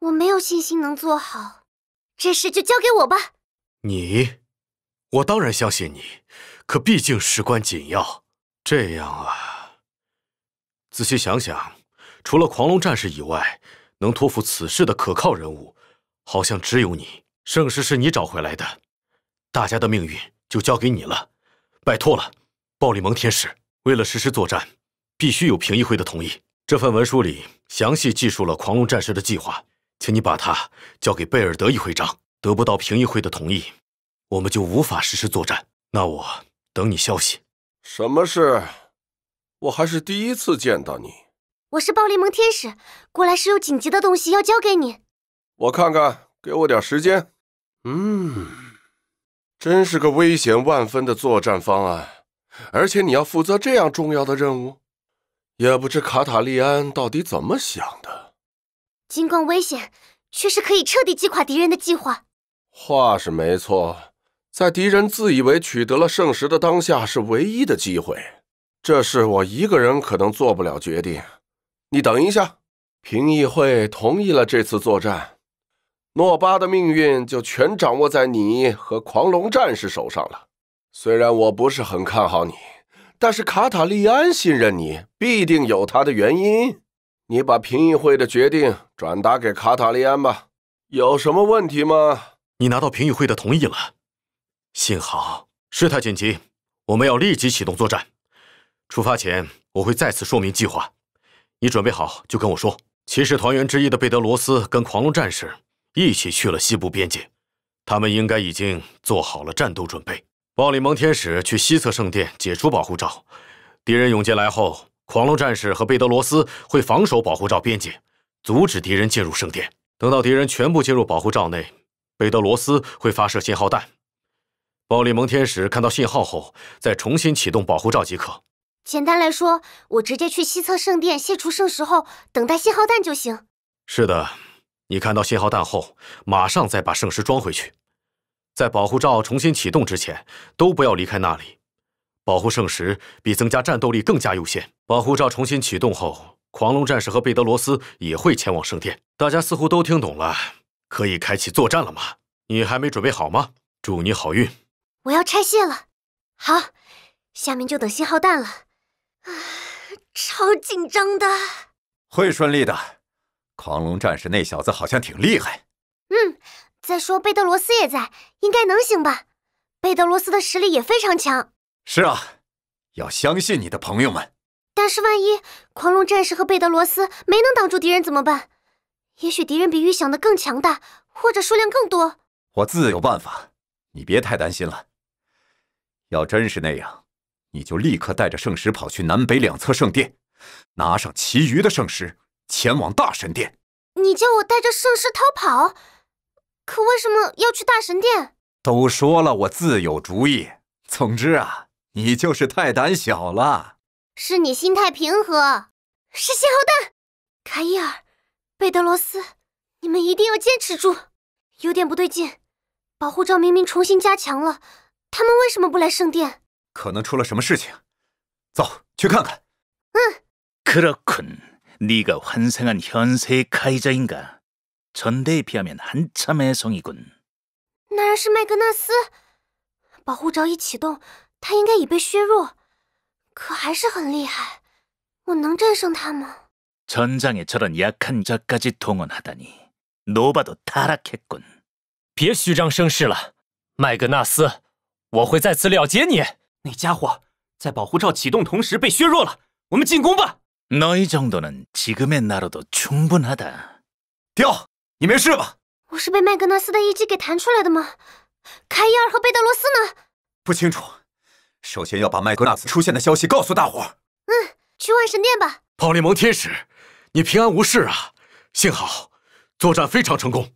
我没有信心能做好，这事就交给我吧。你，我当然相信你，可毕竟事关紧要。这样啊，仔细想想，除了狂龙战士以外，能托付此事的可靠人物，好像只有你。圣石是你找回来的，大家的命运就交给你了，拜托了，暴力盟天使。为了实施作战，必须有评议会的同意。这份文书里详细记述了狂龙战士的计划，请你把它交给贝尔德一会长。得不到评议会的同意，我们就无法实施作战。那我等你消息。什么事？我还是第一次见到你。我是暴力盟天使，过来是有紧急的东西要交给你。我看看，给我点时间。嗯，真是个危险万分的作战方案，而且你要负责这样重要的任务。也不知卡塔利安到底怎么想的，尽管危险，却是可以彻底击垮敌人的计划。话是没错，在敌人自以为取得了圣石的当下，是唯一的机会。这事我一个人可能做不了决定。你等一下，评议会同意了这次作战，诺巴的命运就全掌握在你和狂龙战士手上了。虽然我不是很看好你。但是卡塔利安信任你，必定有他的原因。你把评议会的决定转达给卡塔利安吧。有什么问题吗？你拿到评议会的同意了，幸好。事态紧急，我们要立即启动作战。出发前，我会再次说明计划。你准备好就跟我说。骑士团员之一的贝德罗斯跟狂龙战士一起去了西部边界，他们应该已经做好了战斗准备。暴力蒙天使去西侧圣殿解除保护罩，敌人涌进来后，狂龙战士和贝德罗斯会防守保护罩边界，阻止敌人进入圣殿。等到敌人全部进入保护罩内，贝德罗斯会发射信号弹，暴力蒙天使看到信号后，再重新启动保护罩即可。简单来说，我直接去西侧圣殿卸除圣石后，等待信号弹就行。是的，你看到信号弹后，马上再把圣石装回去。在保护罩重新启动之前，都不要离开那里。保护圣石比增加战斗力更加优先。保护罩重新启动后，狂龙战士和贝德罗斯也会前往圣殿。大家似乎都听懂了，可以开启作战了吗？你还没准备好吗？祝你好运。我要拆卸了。好，下面就等信号弹了。啊，超紧张的。会顺利的。狂龙战士那小子好像挺厉害。嗯。再说贝德罗斯也在，应该能行吧？贝德罗斯的实力也非常强。是啊，要相信你的朋友们。但是万一狂龙战士和贝德罗斯没能挡住敌人怎么办？也许敌人比预想的更强大，或者数量更多。我自有办法，你别太担心了。要真是那样，你就立刻带着圣石跑去南北两侧圣殿，拿上其余的圣石，前往大神殿。你叫我带着圣石逃跑？可为什么要去大神殿？都说了，我自有主意。总之啊，你就是太胆小了。是你心态平和，是信号弹。卡伊尔，贝德罗斯，你们一定要坚持住。有点不对劲，保护罩明明重新加强了，他们为什么不来圣殿？可能出了什么事情，走去看看。嗯。그렇군네가환생한현세의카이인가전대비하면한참의성이군那是麦格纳斯，保护罩一启动，他应该已被削弱，可还是很厉害。我能战胜他吗？战场에저런약한자까지동원하다니노바도타락했군别虚张声势了，麦格纳斯，我会在此了结你。那家伙在保护罩启动同时被削弱了，我们进攻吧。너의정도는지금의나로도충분하다掉。你没事吧？我是被麦格纳斯的一击给弹出来的吗？凯伊尔和贝德罗斯呢？不清楚。首先要把麦格纳斯出现的消息告诉大伙儿。嗯，去万神殿吧。暴力蒙天使，你平安无事啊！幸好作战非常成功。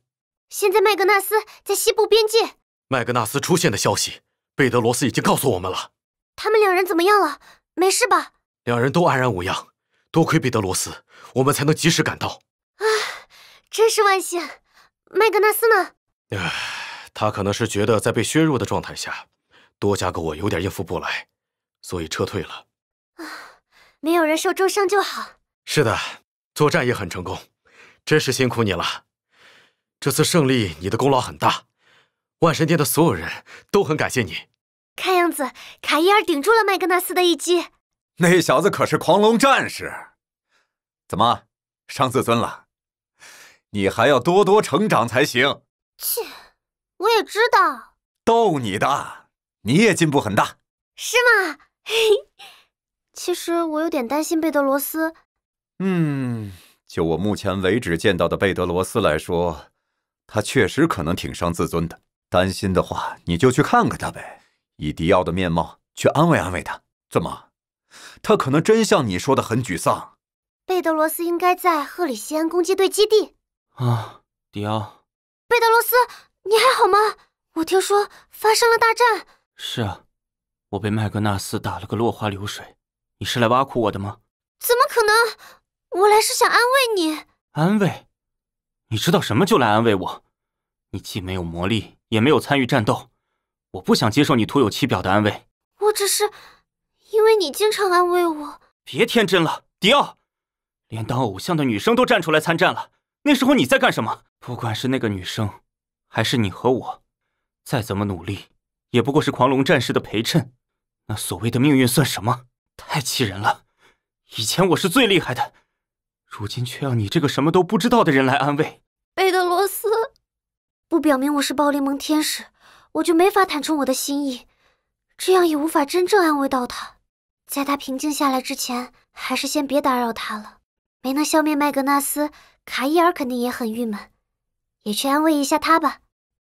现在麦格纳斯在西部边界。麦格纳斯出现的消息，贝德罗斯已经告诉我们了。他们两人怎么样了？没事吧？两人都安然无恙，多亏贝德罗斯，我们才能及时赶到。啊。真是万幸，麦格纳斯呢？唉，他可能是觉得在被削弱的状态下，多加个我有点应付不来，所以撤退了。啊，没有人受重伤就好。是的，作战也很成功，真是辛苦你了。这次胜利你的功劳很大，万神殿的所有人都很感谢你。看样子，卡伊尔顶住了麦格纳斯的一击。那小子可是狂龙战士，怎么伤自尊了？你还要多多成长才行。切，我也知道。逗你的，你也进步很大。是吗？其实我有点担心贝德罗斯。嗯，就我目前为止见到的贝德罗斯来说，他确实可能挺伤自尊的。担心的话，你就去看看他呗，以迪奥的面貌去安慰安慰他。怎么？他可能真像你说的很沮丧？贝德罗斯应该在赫里西安攻击队基地。啊，迪奥，贝德罗斯，你还好吗？我听说发生了大战。是啊，我被麦格纳斯打了个落花流水。你是来挖苦我的吗？怎么可能？我来是想安慰你。安慰？你知道什么就来安慰我？你既没有魔力，也没有参与战斗，我不想接受你徒有其表的安慰。我只是，因为你经常安慰我。别天真了，迪奥，连当偶像的女生都站出来参战了。那时候你在干什么？不管是那个女生，还是你和我，再怎么努力，也不过是狂龙战士的陪衬。那所谓的命运算什么？太气人了！以前我是最厉害的，如今却要你这个什么都不知道的人来安慰。贝德罗斯，不表明我是暴力盟天使，我就没法坦诚我的心意，这样也无法真正安慰到他。在他平静下来之前，还是先别打扰他了。没能消灭麦格纳斯。卡伊尔肯定也很郁闷，也去安慰一下他吧。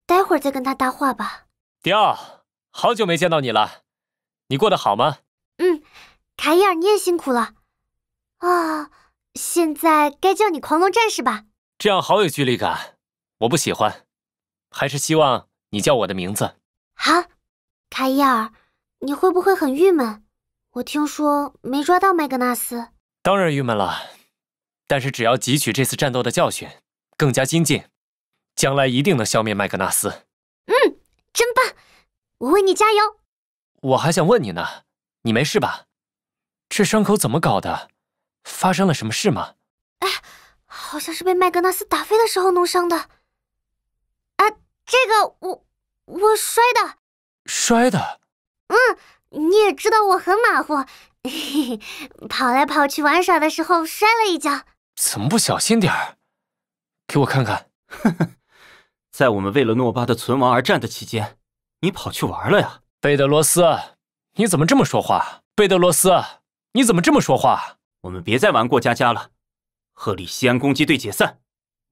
待会儿再跟他搭话吧。迪奥，好久没见到你了，你过得好吗？嗯，卡伊尔，你也辛苦了。啊，现在该叫你狂龙战士吧？这样好有距离感，我不喜欢，还是希望你叫我的名字。好，卡伊尔，你会不会很郁闷？我听说没抓到麦格纳斯，当然郁闷了。但是只要汲取这次战斗的教训，更加精进，将来一定能消灭麦格纳斯。嗯，真棒！我为你加油。我还想问你呢，你没事吧？这伤口怎么搞的？发生了什么事吗？哎，好像是被麦格纳斯打飞的时候弄伤的。啊，这个我我摔的。摔的？嗯，你也知道我很马虎，跑来跑去玩耍的时候摔了一跤。怎么不小心点儿？给我看看！在我们为了诺巴的存亡而战的期间，你跑去玩了呀，贝德罗斯！你怎么这么说话？贝德罗斯，你怎么这么说话？我们别再玩过家家了！赫利西安攻击队解散，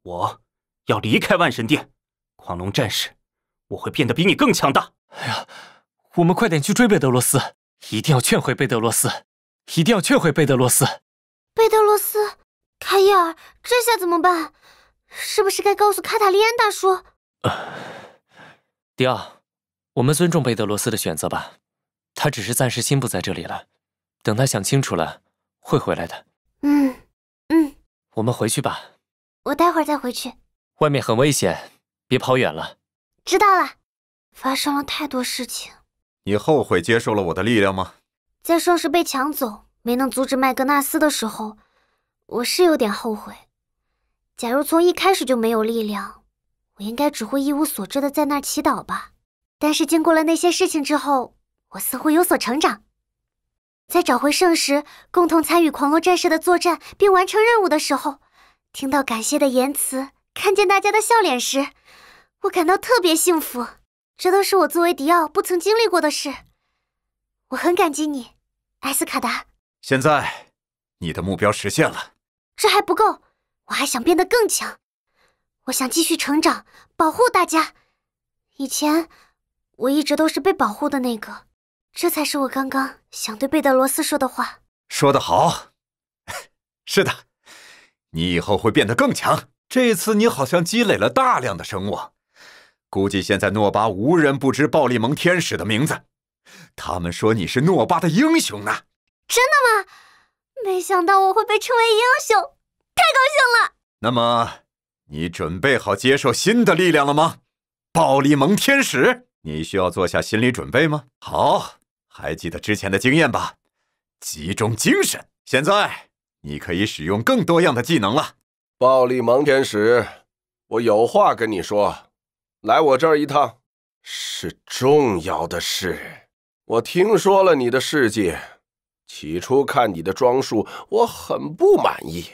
我要离开万神殿！狂龙战士，我会变得比你更强大！哎呀，我们快点去追贝德罗斯！一定要劝回贝德罗斯！一定要劝回贝德罗斯！贝德罗斯！凯伊尔，这下怎么办？是不是该告诉卡塔利安大叔？迪奥，我们尊重贝德罗斯的选择吧。他只是暂时心不在这里了，等他想清楚了会回来的。嗯嗯，我们回去吧。我待会儿再回去。外面很危险，别跑远了。知道了。发生了太多事情。你后悔接受了我的力量吗？在圣石被抢走、没能阻止麦格纳斯的时候。我是有点后悔，假如从一开始就没有力量，我应该只会一无所知的在那儿祈祷吧。但是经过了那些事情之后，我似乎有所成长。在找回圣石，共同参与狂龙战士的作战并完成任务的时候，听到感谢的言辞，看见大家的笑脸时，我感到特别幸福。这都是我作为迪奥不曾经历过的事。我很感激你，艾斯卡达。现在，你的目标实现了。这还不够，我还想变得更强。我想继续成长，保护大家。以前我一直都是被保护的那个，这才是我刚刚想对贝德罗斯说的话。说得好，是的，你以后会变得更强。这次你好像积累了大量的声望，估计现在诺巴无人不知暴力盟天使的名字，他们说你是诺巴的英雄呢。真的吗？没想到我会被称为英雄，太高兴了。那么，你准备好接受新的力量了吗？暴力蒙天使，你需要做下心理准备吗？好，还记得之前的经验吧。集中精神，现在你可以使用更多样的技能了。暴力蒙天使，我有话跟你说，来我这儿一趟，是重要的事。我听说了你的事迹。起初看你的装束，我很不满意。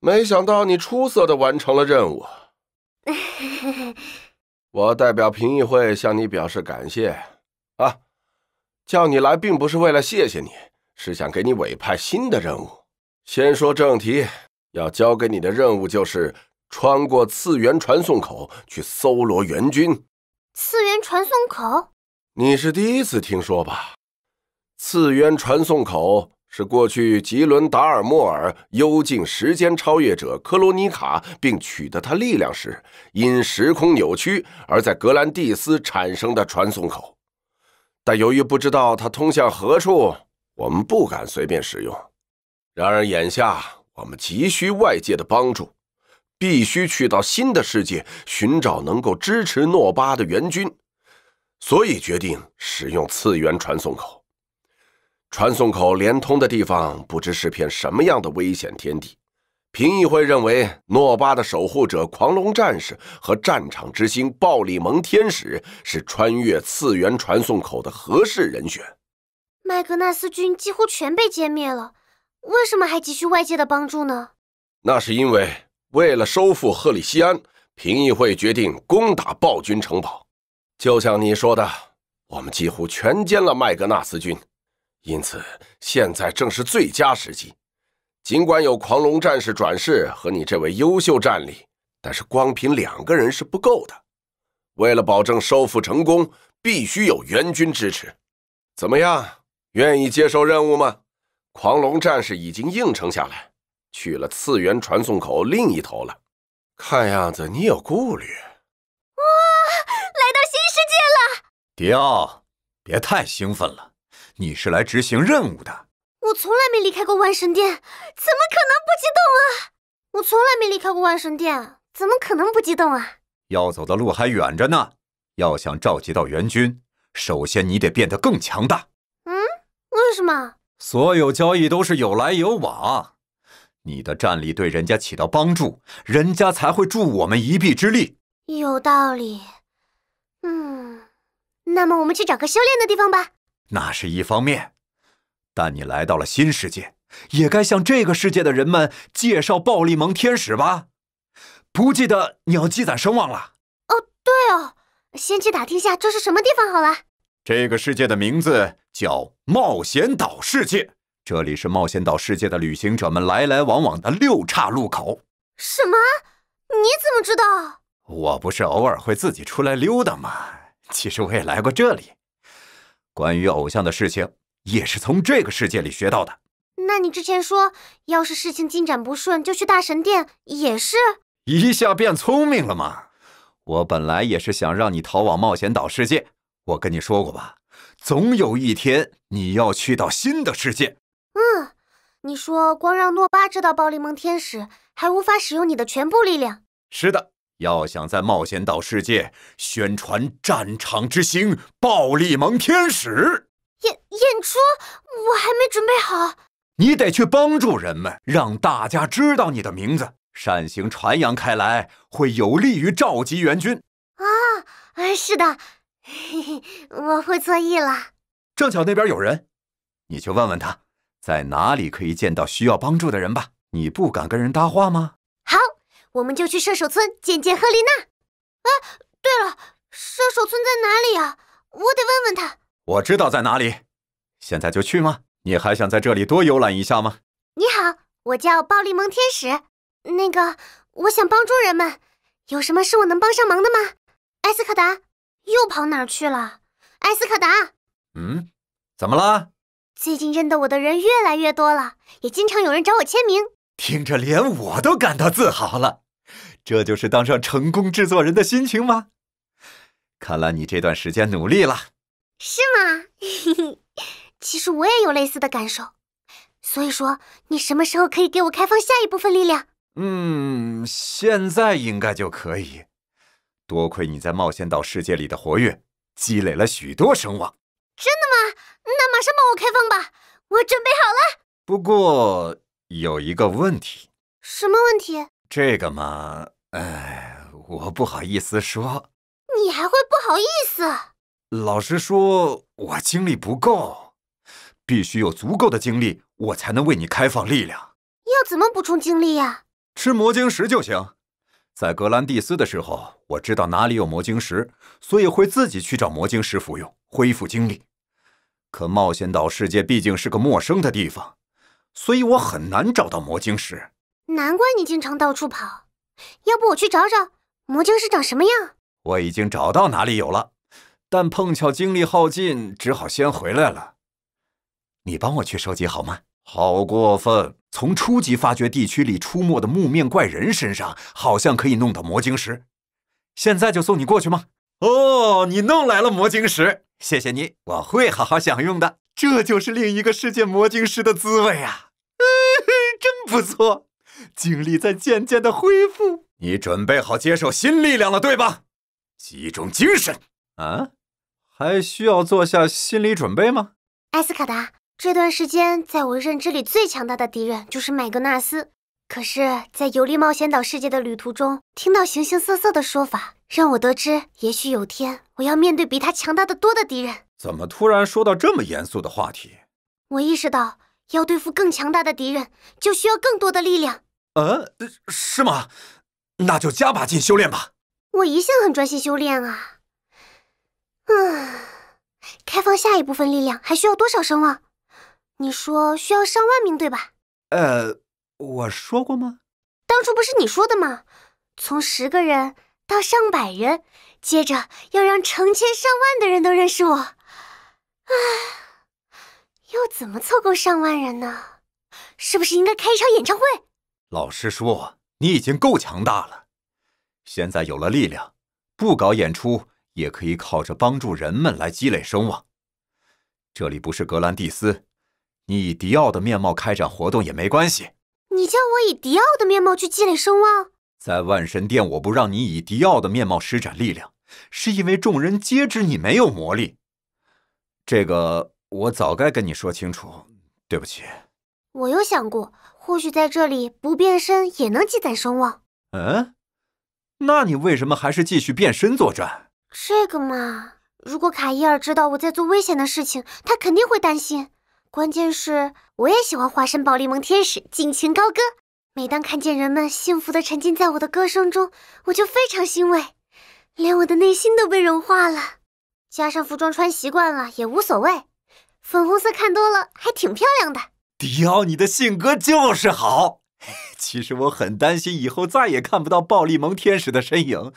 没想到你出色的完成了任务。我代表评议会向你表示感谢。啊，叫你来并不是为了谢谢你，是想给你委派新的任务。先说正题，要交给你的任务就是穿过次元传送口去搜罗援军。次元传送口？你是第一次听说吧？次元传送口是过去吉伦达尔莫尔幽禁时间超越者科罗尼卡，并取得他力量时，因时空扭曲而在格兰蒂斯产生的传送口。但由于不知道它通向何处，我们不敢随便使用。然而眼下我们急需外界的帮助，必须去到新的世界寻找能够支持诺巴的援军，所以决定使用次元传送口。传送口连通的地方，不知是片什么样的危险天地。评议会认为，诺巴的守护者狂龙战士和战场之星暴力蒙天使是穿越次元传送口的合适人选。麦格纳斯军几乎全被歼灭了，为什么还急需外界的帮助呢？那是因为为了收复赫里西安，评议会决定攻打暴君城堡。就像你说的，我们几乎全歼了麦格纳斯军。因此，现在正是最佳时机。尽管有狂龙战士转世和你这位优秀战力，但是光凭两个人是不够的。为了保证收复成功，必须有援军支持。怎么样，愿意接受任务吗？狂龙战士已经应承下来，去了次元传送口另一头了。看样子你有顾虑。哇，来到新世界了！迪奥，别太兴奋了。你是来执行任务的，我从来没离开过万神殿，怎么可能不激动啊？我从来没离开过万神殿，怎么可能不激动啊？要走的路还远着呢，要想召集到援军，首先你得变得更强大。嗯，为什么？所有交易都是有来有往，你的战力对人家起到帮助，人家才会助我们一臂之力。有道理。嗯，那么我们去找个修炼的地方吧。那是一方面，但你来到了新世界，也该向这个世界的人们介绍暴力萌天使吧？不记得你要积攒声望了。哦，对哦，先去打听下这是什么地方好了。这个世界的名字叫冒险岛世界，这里是冒险岛世界的旅行者们来来往往的六岔路口。什么？你怎么知道？我不是偶尔会自己出来溜达吗？其实我也来过这里。关于偶像的事情，也是从这个世界里学到的。那你之前说，要是事情进展不顺，就去大神殿，也是一下变聪明了吗？我本来也是想让你逃往冒险岛世界。我跟你说过吧，总有一天你要去到新的世界。嗯，你说光让诺巴知道暴力梦天使，还无法使用你的全部力量。是的。要想在冒险岛世界宣传《战场之星》《暴力萌天使》演演出，我还没准备好。你得去帮助人们，让大家知道你的名字。善行传扬开来，会有利于召集援军。啊，是的，我会做义了。正巧那边有人，你去问问他，在哪里可以见到需要帮助的人吧。你不敢跟人搭话吗？我们就去射手村见见赫丽娜。哎，对了，射手村在哪里呀？我得问问她。我知道在哪里，现在就去吗？你还想在这里多游览一下吗？你好，我叫暴力萌天使。那个，我想帮助人们，有什么是我能帮上忙的吗？艾斯卡达，又跑哪去了？艾斯卡达，嗯，怎么了？最近认得我的人越来越多了，也经常有人找我签名。听着，连我都感到自豪了。这就是当上成功制作人的心情吗？看来你这段时间努力了，是吗？其实我也有类似的感受。所以说，你什么时候可以给我开放下一部分力量？嗯，现在应该就可以。多亏你在冒险岛世界里的活跃，积累了许多声望。真的吗？那马上帮我开放吧，我准备好了。不过有一个问题。什么问题？这个嘛，哎，我不好意思说。你还会不好意思？老实说，我精力不够，必须有足够的精力，我才能为你开放力量。要怎么补充精力呀？吃魔晶石就行。在格兰蒂斯的时候，我知道哪里有魔晶石，所以会自己去找魔晶石服用，恢复精力。可冒险岛世界毕竟是个陌生的地方，所以我很难找到魔晶石。难怪你经常到处跑，要不我去找找魔晶石长什么样。我已经找到哪里有了，但碰巧精力耗尽，只好先回来了。你帮我去收集好吗？好过分！从初级发掘地区里出没的木面怪人身上，好像可以弄到魔晶石。现在就送你过去吗？哦，你弄来了魔晶石，谢谢你。我会好好享用的。这就是另一个世界魔晶石的滋味啊！真不错。精力在渐渐的恢复，你准备好接受新力量了，对吧？集中精神，啊，还需要做下心理准备吗？艾斯卡达，这段时间在我认知里最强大的敌人就是麦格纳斯，可是，在游历冒险岛世界的旅途中，听到形形色色的说法，让我得知，也许有天我要面对比他强大的多的敌人。怎么突然说到这么严肃的话题？我意识到，要对付更强大的敌人，就需要更多的力量。呃，是吗？那就加把劲修炼吧。我一向很专心修炼啊。嗯，开放下一部分力量还需要多少声望？你说需要上万名对吧？呃，我说过吗？当初不是你说的吗？从十个人到上百人，接着要让成千上万的人都认识我。啊，要怎么凑够上万人呢？是不是应该开一场演唱会？老实说，你已经够强大了。现在有了力量，不搞演出也可以靠着帮助人们来积累声望。这里不是格兰蒂斯，你以迪奥的面貌开展活动也没关系。你叫我以迪奥的面貌去积累声望？在万神殿，我不让你以迪奥的面貌施展力量，是因为众人皆知你没有魔力。这个我早该跟你说清楚，对不起。我有想过。或许在这里不变身也能积攒声望。嗯，那你为什么还是继续变身作战？这个嘛，如果卡伊尔知道我在做危险的事情，他肯定会担心。关键是我也喜欢化身宝丽蒙天使，尽情高歌。每当看见人们幸福地沉浸在我的歌声中，我就非常欣慰，连我的内心都被融化了。加上服装穿习惯了也无所谓，粉红色看多了还挺漂亮的。迪奥，你的性格就是好。其实我很担心以后再也看不到暴力萌天使的身影，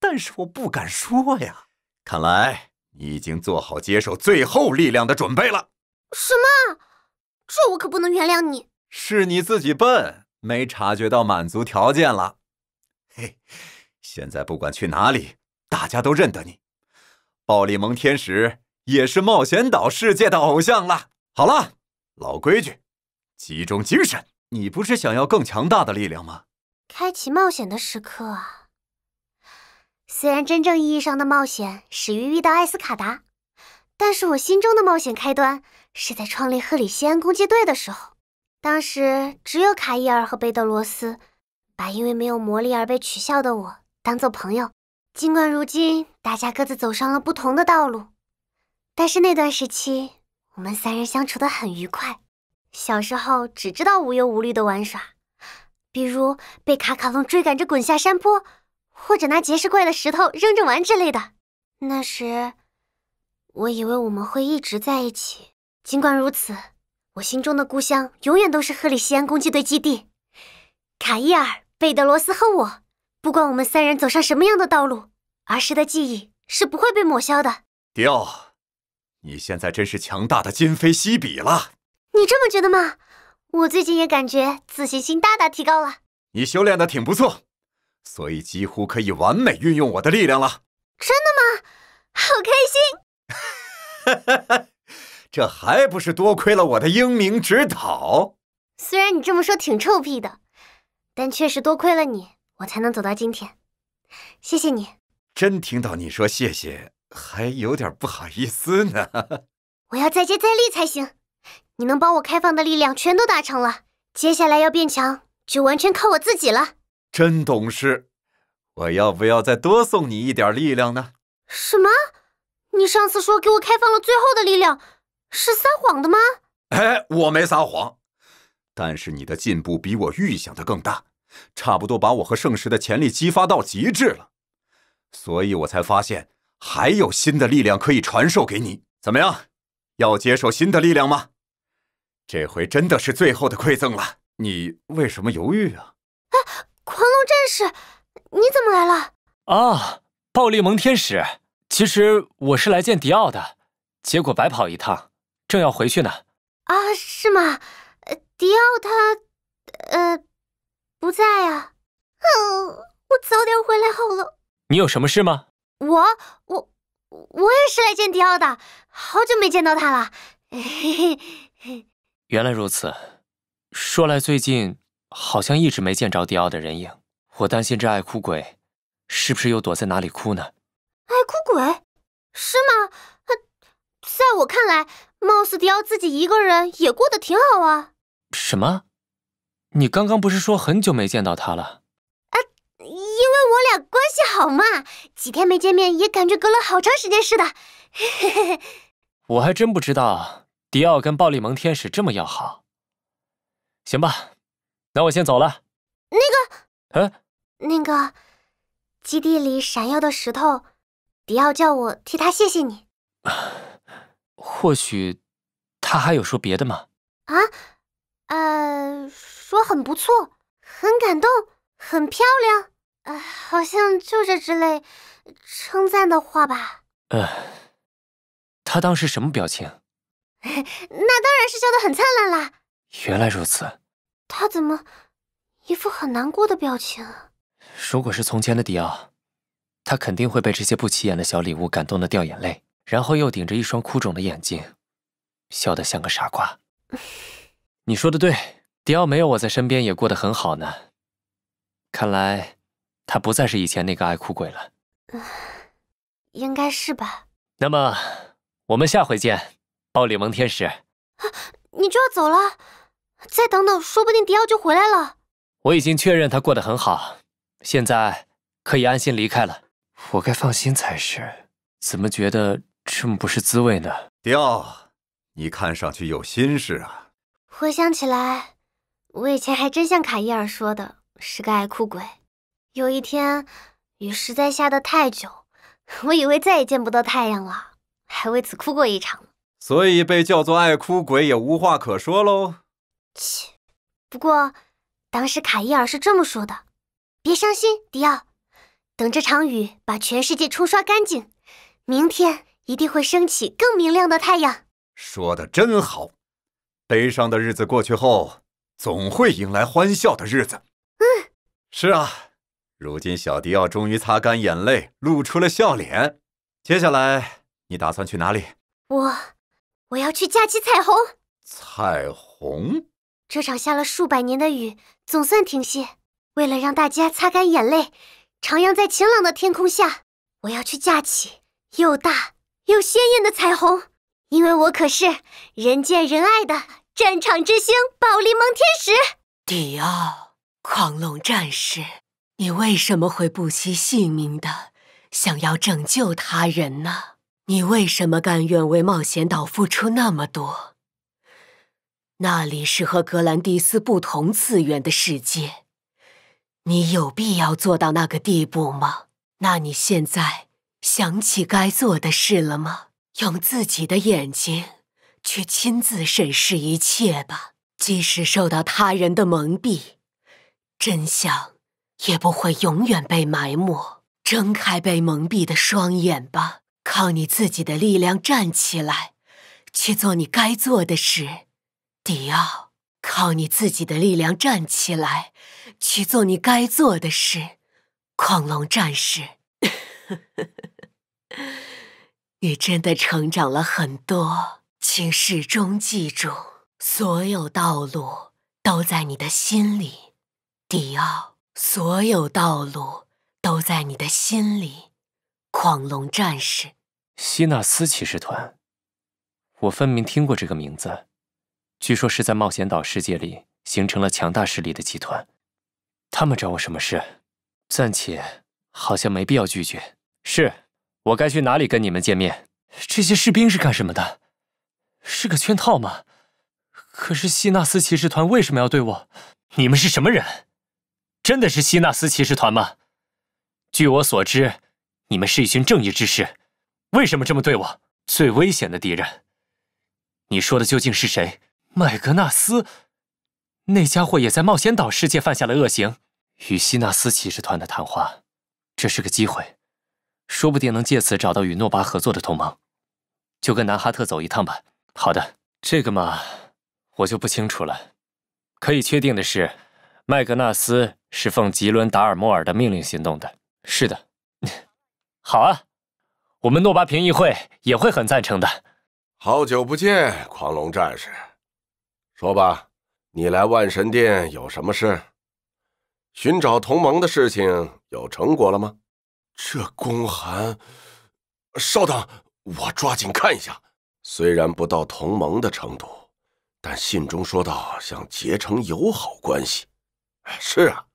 但是我不敢说呀。看来你已经做好接受最后力量的准备了。什么？这我可不能原谅你。是你自己笨，没察觉到满足条件了。嘿，现在不管去哪里，大家都认得你，暴力萌天使也是冒险岛世界的偶像了。好了，老规矩。集中精神！你不是想要更强大的力量吗？开启冒险的时刻啊！虽然真正意义上的冒险始于遇到艾斯卡达，但是我心中的冒险开端是在创立赫里西安攻击队的时候。当时只有卡伊尔和贝德罗斯，把因为没有魔力而被取笑的我当做朋友。尽管如今大家各自走上了不同的道路，但是那段时期我们三人相处得很愉快。小时候只知道无忧无虑的玩耍，比如被卡卡龙追赶着滚下山坡，或者拿结石怪的石头扔着玩之类的。那时，我以为我们会一直在一起。尽管如此，我心中的故乡永远都是赫里西安攻击队基地。卡伊尔、贝德罗斯和我，不管我们三人走上什么样的道路，儿时的记忆是不会被抹消的。迪奥，你现在真是强大的今非昔比了。你这么觉得吗？我最近也感觉自信心大大提高了。你修炼的挺不错，所以几乎可以完美运用我的力量了。真的吗？好开心！哈哈哈，这还不是多亏了我的英明指导。虽然你这么说挺臭屁的，但确实多亏了你，我才能走到今天。谢谢你。真听到你说谢谢，还有点不好意思呢。我要再接再厉才行。你能帮我开放的力量全都达成了，接下来要变强就完全靠我自己了。真懂事，我要不要再多送你一点力量呢？什么？你上次说给我开放了最后的力量，是撒谎的吗？哎，我没撒谎，但是你的进步比我预想的更大，差不多把我和圣石的潜力激发到极致了，所以我才发现还有新的力量可以传授给你。怎么样？要接受新的力量吗？这回真的是最后的馈赠了，你为什么犹豫啊？啊，狂龙战士，你怎么来了？啊，暴力盟天使，其实我是来见迪奥的，结果白跑一趟，正要回去呢。啊，是吗？迪奥他，呃，不在呀。嗯，我早点回来好了。你有什么事吗？我我我也是来见迪奥的，好久没见到他了。嘿嘿嘿。原来如此，说来最近好像一直没见着迪奥的人影，我担心这爱哭鬼是不是又躲在哪里哭呢？爱哭鬼？是吗？在我看来，貌似迪奥自己一个人也过得挺好啊。什么？你刚刚不是说很久没见到他了？啊，因为我俩关系好嘛，几天没见面也感觉隔了好长时间似的。我还真不知道。迪奥跟暴力蒙天使这么要好，行吧，那我先走了。那个，嗯，那个，基地里闪耀的石头，迪奥叫我替他谢谢你。或许他还有说别的吗？啊，呃，说很不错，很感动，很漂亮，啊，好像就这之类称赞的话吧。呃，他当时什么表情？那当然是笑得很灿烂啦！原来如此，他怎么一副很难过的表情？如果是从前的迪奥，他肯定会被这些不起眼的小礼物感动的掉眼泪，然后又顶着一双哭肿的眼睛，笑得像个傻瓜。你说的对，迪奥没有我在身边也过得很好呢。看来他不再是以前那个爱哭鬼了。应该是吧。那么我们下回见。暴力蒙天使，啊！你就要走了，再等等，说不定迪奥就回来了。我已经确认他过得很好，现在可以安心离开了。我该放心才是，怎么觉得这么不是滋味呢？迪奥，你看上去有心事啊。回想起来，我以前还真像卡伊尔说的，是个爱哭鬼。有一天，雨实在下得太久，我以为再也见不到太阳了，还为此哭过一场。所以被叫做爱哭鬼也无话可说喽。切，不过当时卡伊尔是这么说的：“别伤心，迪奥，等这场雨把全世界冲刷干净，明天一定会升起更明亮的太阳。”说的真好，悲伤的日子过去后，总会迎来欢笑的日子。嗯，是啊，如今小迪奥终于擦干眼泪，露出了笑脸。接下来你打算去哪里？我。我要去架起彩虹。彩虹，这场下了数百年的雨总算停歇。为了让大家擦干眼泪，徜徉在晴朗的天空下，我要去架起又大又鲜艳的彩虹。因为我可是人见人爱的战场之星宝丽梦天使迪奥狂龙战士，你为什么会不惜性命的想要拯救他人呢？你为什么甘愿为冒险岛付出那么多？那里是和格兰迪斯不同次元的世界，你有必要做到那个地步吗？那你现在想起该做的事了吗？用自己的眼睛去亲自审视一切吧，即使受到他人的蒙蔽，真相也不会永远被埋没。睁开被蒙蔽的双眼吧。靠你自己的力量站起来，去做你该做的事，迪奥。靠你自己的力量站起来，去做你该做的事，狂龙战士。你真的成长了很多，请始终记住，所有道路都在你的心里，迪奥。所有道路都在你的心里，狂龙战士。希纳斯骑士团，我分明听过这个名字。据说是在冒险岛世界里形成了强大势力的集团。他们找我什么事？暂且好像没必要拒绝。是，我该去哪里跟你们见面？这些士兵是干什么的？是个圈套吗？可是希纳斯骑士团为什么要对我？你们是什么人？真的是希纳斯骑士团吗？据我所知，你们是一群正义之士。为什么这么对我？最危险的敌人。你说的究竟是谁？麦格纳斯，那家伙也在冒险岛世界犯下了恶行。与希纳斯骑士团的谈话，这是个机会，说不定能借此找到与诺巴合作的同盟。就跟南哈特走一趟吧。好的，这个嘛，我就不清楚了。可以确定的是，麦格纳斯是奉吉伦达尔莫尔的命令行动的。是的，好啊。我们诺巴评议会也会很赞成的。好久不见，狂龙战士，说吧，你来万神殿有什么事？寻找同盟的事情有成果了吗？这公函，稍等，我抓紧看一下。虽然不到同盟的程度，但信中说到想结成友好关系。是啊，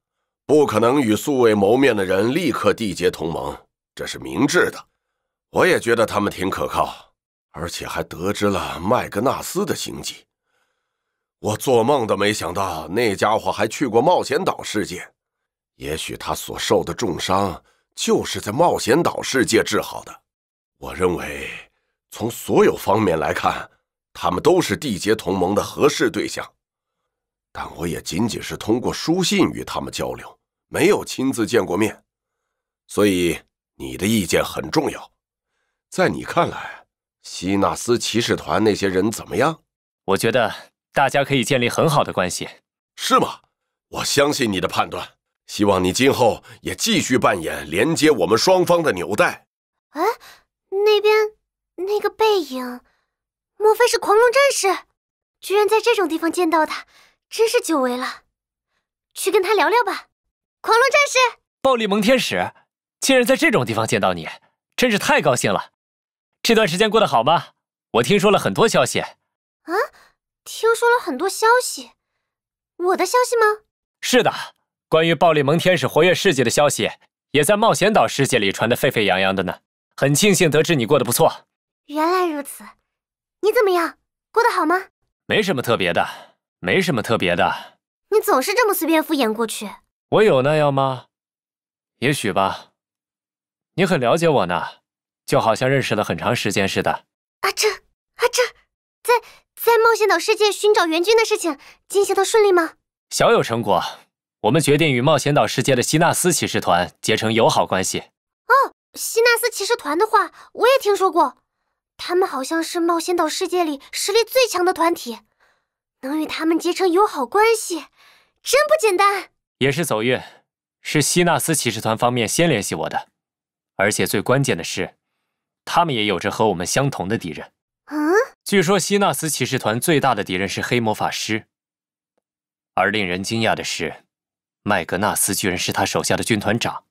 不可能与素未谋面的人立刻缔结同盟，这是明智的。我也觉得他们挺可靠，而且还得知了麦格纳斯的行迹。我做梦都没想到那家伙还去过冒险岛世界，也许他所受的重伤就是在冒险岛世界治好的。我认为，从所有方面来看，他们都是缔结同盟的合适对象。但我也仅仅是通过书信与他们交流，没有亲自见过面，所以你的意见很重要。在你看来，希纳斯骑士团那些人怎么样？我觉得大家可以建立很好的关系。是吗？我相信你的判断。希望你今后也继续扮演连接我们双方的纽带。哎，那边那个背影，莫非是狂龙战士？居然在这种地方见到他，真是久违了。去跟他聊聊吧。狂龙战士，暴力蒙天使，竟然在这种地方见到你，真是太高兴了。这段时间过得好吗？我听说了很多消息。啊，听说了很多消息？我的消息吗？是的，关于暴力萌天使活跃世界的消息，也在冒险岛世界里传得沸沸扬扬的呢。很庆幸得知你过得不错。原来如此，你怎么样？过得好吗？没什么特别的，没什么特别的。你总是这么随便敷衍过去。我有那样吗？也许吧。你很了解我呢。就好像认识了很长时间似的。阿哲，阿哲，在在冒险岛世界寻找援军的事情进行的顺利吗？小有成果。我们决定与冒险岛世界的希纳斯骑士团结成友好关系。哦，希纳斯骑士团的话我也听说过，他们好像是冒险岛世界里实力最强的团体，能与他们结成友好关系，真不简单。也是走运，是希纳斯骑士团方面先联系我的，而且最关键的是。他们也有着和我们相同的敌人。嗯。据说希纳斯骑士团最大的敌人是黑魔法师，而令人惊讶的是，麦格纳斯居然是他手下的军团长。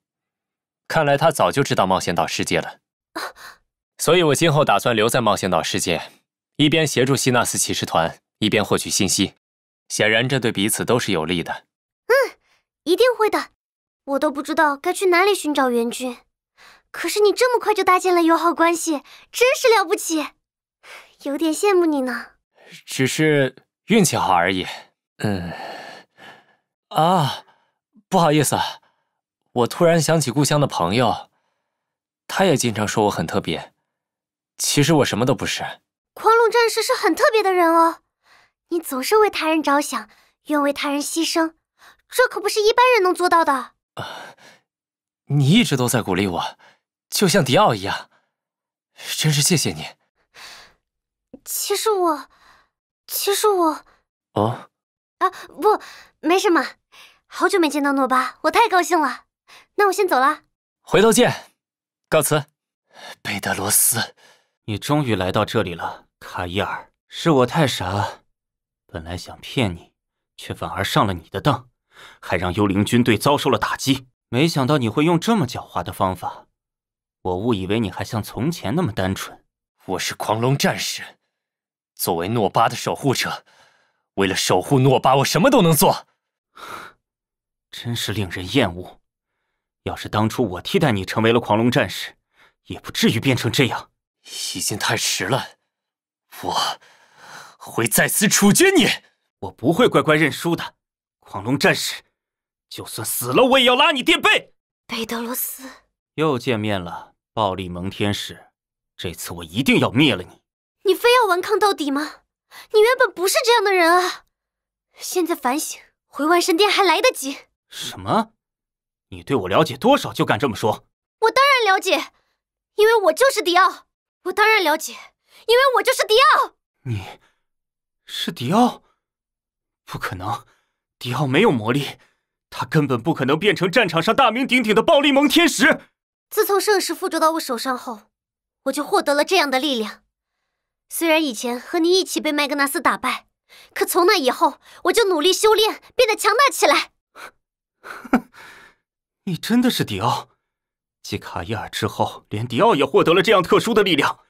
看来他早就知道冒险岛世界了。啊！所以，我今后打算留在冒险岛世界，一边协助希纳斯骑士团，一边获取信息。显然，这对彼此都是有利的。嗯，一定会的。我都不知道该去哪里寻找援军。可是你这么快就搭建了友好关系，真是了不起，有点羡慕你呢。只是运气好而已。嗯，啊，不好意思，我突然想起故乡的朋友，他也经常说我很特别。其实我什么都不是。狂龙战士是很特别的人哦，你总是为他人着想，愿为他人牺牲，这可不是一般人能做到的。啊，你一直都在鼓励我。就像迪奥一样，真是谢谢你。其实我，其实我……哦，啊不，没什么。好久没见到诺巴，我太高兴了。那我先走了，回头见，告辞。贝德罗斯，你终于来到这里了。卡伊尔，是我太傻，本来想骗你，却反而上了你的当，还让幽灵军队遭受了打击。没想到你会用这么狡猾的方法。我误以为你还像从前那么单纯。我是狂龙战士，作为诺巴的守护者，为了守护诺巴，我什么都能做。真是令人厌恶。要是当初我替代你成为了狂龙战士，也不至于变成这样。已经太迟了，我会在此处决你。我不会乖乖认输的。狂龙战士，就算死了，我也要拉你垫背。贝德罗斯，又见面了。暴力蒙天使，这次我一定要灭了你！你非要顽抗到底吗？你原本不是这样的人啊！现在反省，回万神殿还来得及。什么？你对我了解多少就敢这么说？我当然了解，因为我就是迪奥。我当然了解，因为我就是迪奥。你，是迪奥？不可能！迪奥没有魔力，他根本不可能变成战场上大名鼎鼎的暴力蒙天使。自从圣石附着到我手上后，我就获得了这样的力量。虽然以前和你一起被麦格纳斯打败，可从那以后我就努力修炼，变得强大起来。哼，你真的是迪奥？继卡伊尔之后，连迪奥也获得了这样特殊的力量。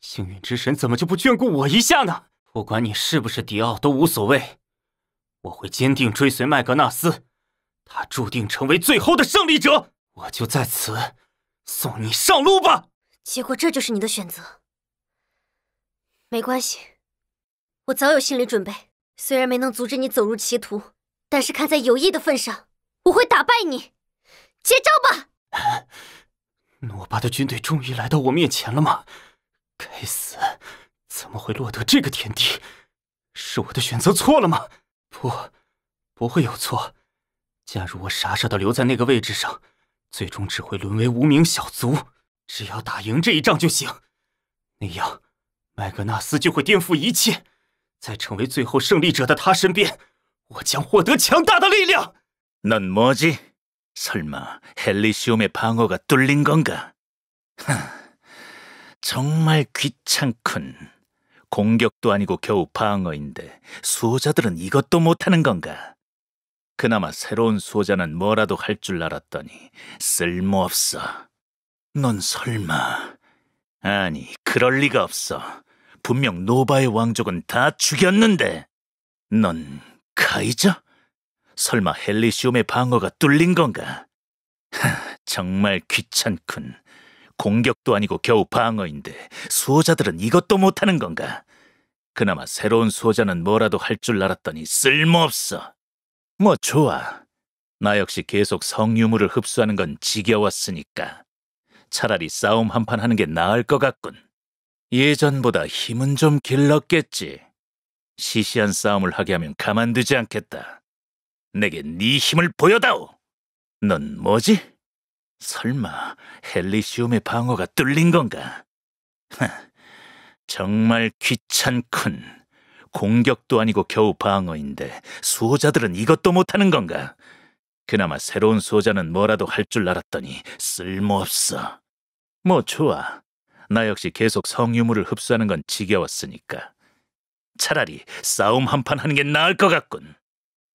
幸运之神怎么就不眷顾我一下呢？不管你是不是迪奥都无所谓，我会坚定追随麦格纳斯，他注定成为最后的胜利者。我就在此。送你上路吧！结果这就是你的选择。没关系，我早有心理准备。虽然没能阻止你走入歧途，但是看在友谊的份上，我会打败你。接招吧！诺巴的军队终于来到我面前了吗？该死，怎么会落得这个田地？是我的选择错了吗？不，不会有错。假如我傻傻的留在那个位置上。最终只会沦为无名小卒。只要打赢这一仗就行，那样麦格纳斯就会颠覆一切。在成为最后胜利者的他身边，我将获得强大的力量。那么，설마해리스의방어가뚫린건가 정말귀찮군공격도아니고겨우방어인데수호자들은이것도못하는건가 그나마 새로운 수호자는 뭐라도 할 줄 알았더니 쓸모없어. 넌 설마... 아니, 그럴 리가 없어. 분명 노바의 왕족은 다 죽였는데. 넌 카이저? 설마 헬리시움의 방어가 뚫린 건가? 하, 정말 귀찮군. 공격도 아니고 겨우 방어인데 수호자들은 이것도 못하는 건가? 그나마 새로운 수호자는 뭐라도 할 줄 알았더니 쓸모없어. 뭐 좋아. 나 역시 계속 성유물을 흡수하는 건 지겨웠으니까. 차라리 싸움 한 판 하는 게 나을 것 같군. 예전보다 힘은 좀 길렀겠지. 시시한 싸움을 하게 하면 가만두지 않겠다. 내게 네 힘을 보여다오. 넌 뭐지? 설마 헬리시움의 방어가 뚫린 건가? 정말 귀찮군. 공격도 아니고 겨우 방어인데 수호자들은 이것도 못하는 건가? 그나마 새로운 수호자는 뭐라도 할 줄 알았더니 쓸모없어. 뭐 좋아. 나 역시 계속 성유물을 흡수하는 건 지겨웠으니까. 차라리 싸움 한판 하는 게 나을 것 같군.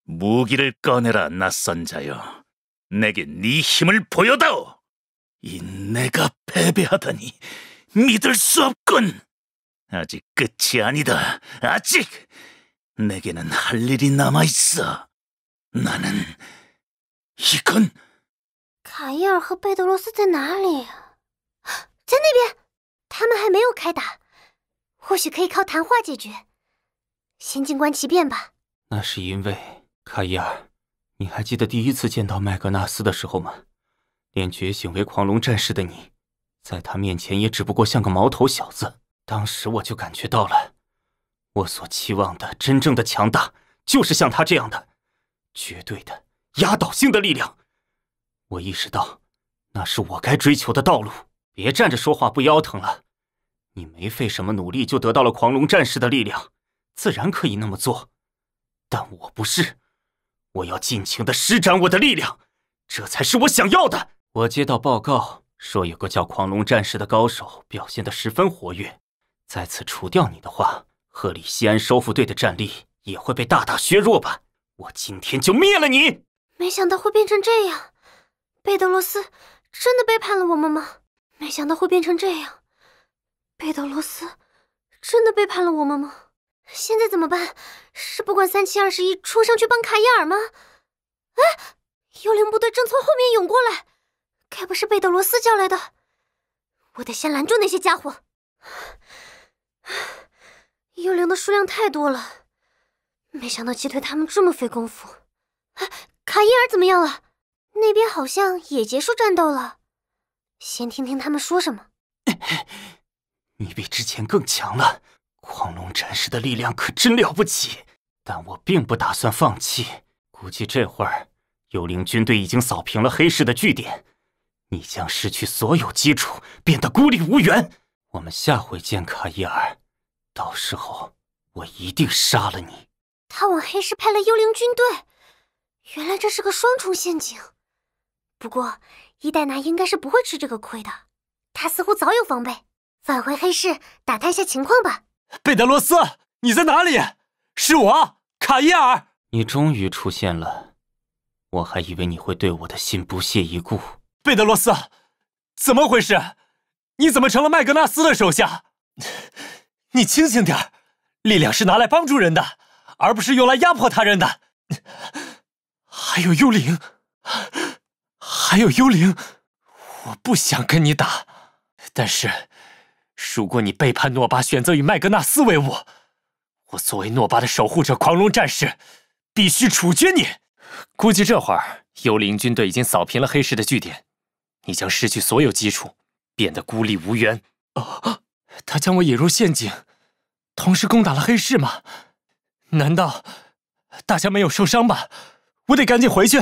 무기를 꺼내라, 낯선 자여. 내게 네 힘을 보여다오! 인내가 패배하다니 믿을 수 없군! 아직끝이아니다아직내게는할일이남아있어나는이건卡伊尔和贝德罗斯在哪里？在那边，他们还没有开打，或许可以靠谈话解决。先静观其变吧。那是因为卡伊尔，你还记得第一次见到麦格纳斯的时候吗？连觉醒为狂龙战士的你，在他面前也只不过像个毛头小子。当时我就感觉到了，我所期望的真正的强大，就是像他这样的，绝对的压倒性的力量。我意识到，那是我该追求的道路。别站着说话不腰疼了，你没费什么努力就得到了狂龙战士的力量，自然可以那么做。但我不是，我要尽情的施展我的力量，这才是我想要的。我接到报告说，有个叫狂龙战士的高手表现得十分活跃。再次除掉你的话，赫里西安收复队的战力也会被大大削弱吧？我今天就灭了你！没想到会变成这样，贝德罗斯真的背叛了我们吗？没想到会变成这样，贝德罗斯真的背叛了我们吗？现在怎么办？是不管三七二十一冲上去帮卡伊尔吗？哎，幽灵部队正从后面涌过来，该不是贝德罗斯叫来的？我得先拦住那些家伙。幽灵的数量太多了，没想到击退他们这么费功夫。卡伊尔怎么样了？那边好像也结束战斗了。先听听他们说什么。你比之前更强了，狂龙战士的力量可真了不起。但我并不打算放弃。估计这会儿，幽灵军队已经扫平了黑市的据点，你将失去所有基础，变得孤立无援。我们下回见，卡伊尔。到时候我一定杀了你。他往黑市派了幽灵军队，原来这是个双重陷阱。不过伊戴娜应该是不会吃这个亏的，她似乎早有防备。返回黑市打探一下情况吧。贝德罗斯，你在哪里？是我，卡伊尔。你终于出现了，我还以为你会对我的心不屑一顾。贝德罗斯，怎么回事？你怎么成了麦格纳斯的手下？你清醒点儿，力量是拿来帮助人的，而不是用来压迫他人的。还有幽灵，还有幽灵，我不想跟你打。但是，如果你背叛诺巴，选择与麦格纳斯为伍，我作为诺巴的守护者，狂龙战士，必须处决你。估计这会儿，幽灵军队已经扫平了黑市的据点，你将失去所有基础，变得孤立无援。啊！他将我引入陷阱，同时攻打了黑市吗？难道大家没有受伤吧？我得赶紧回去。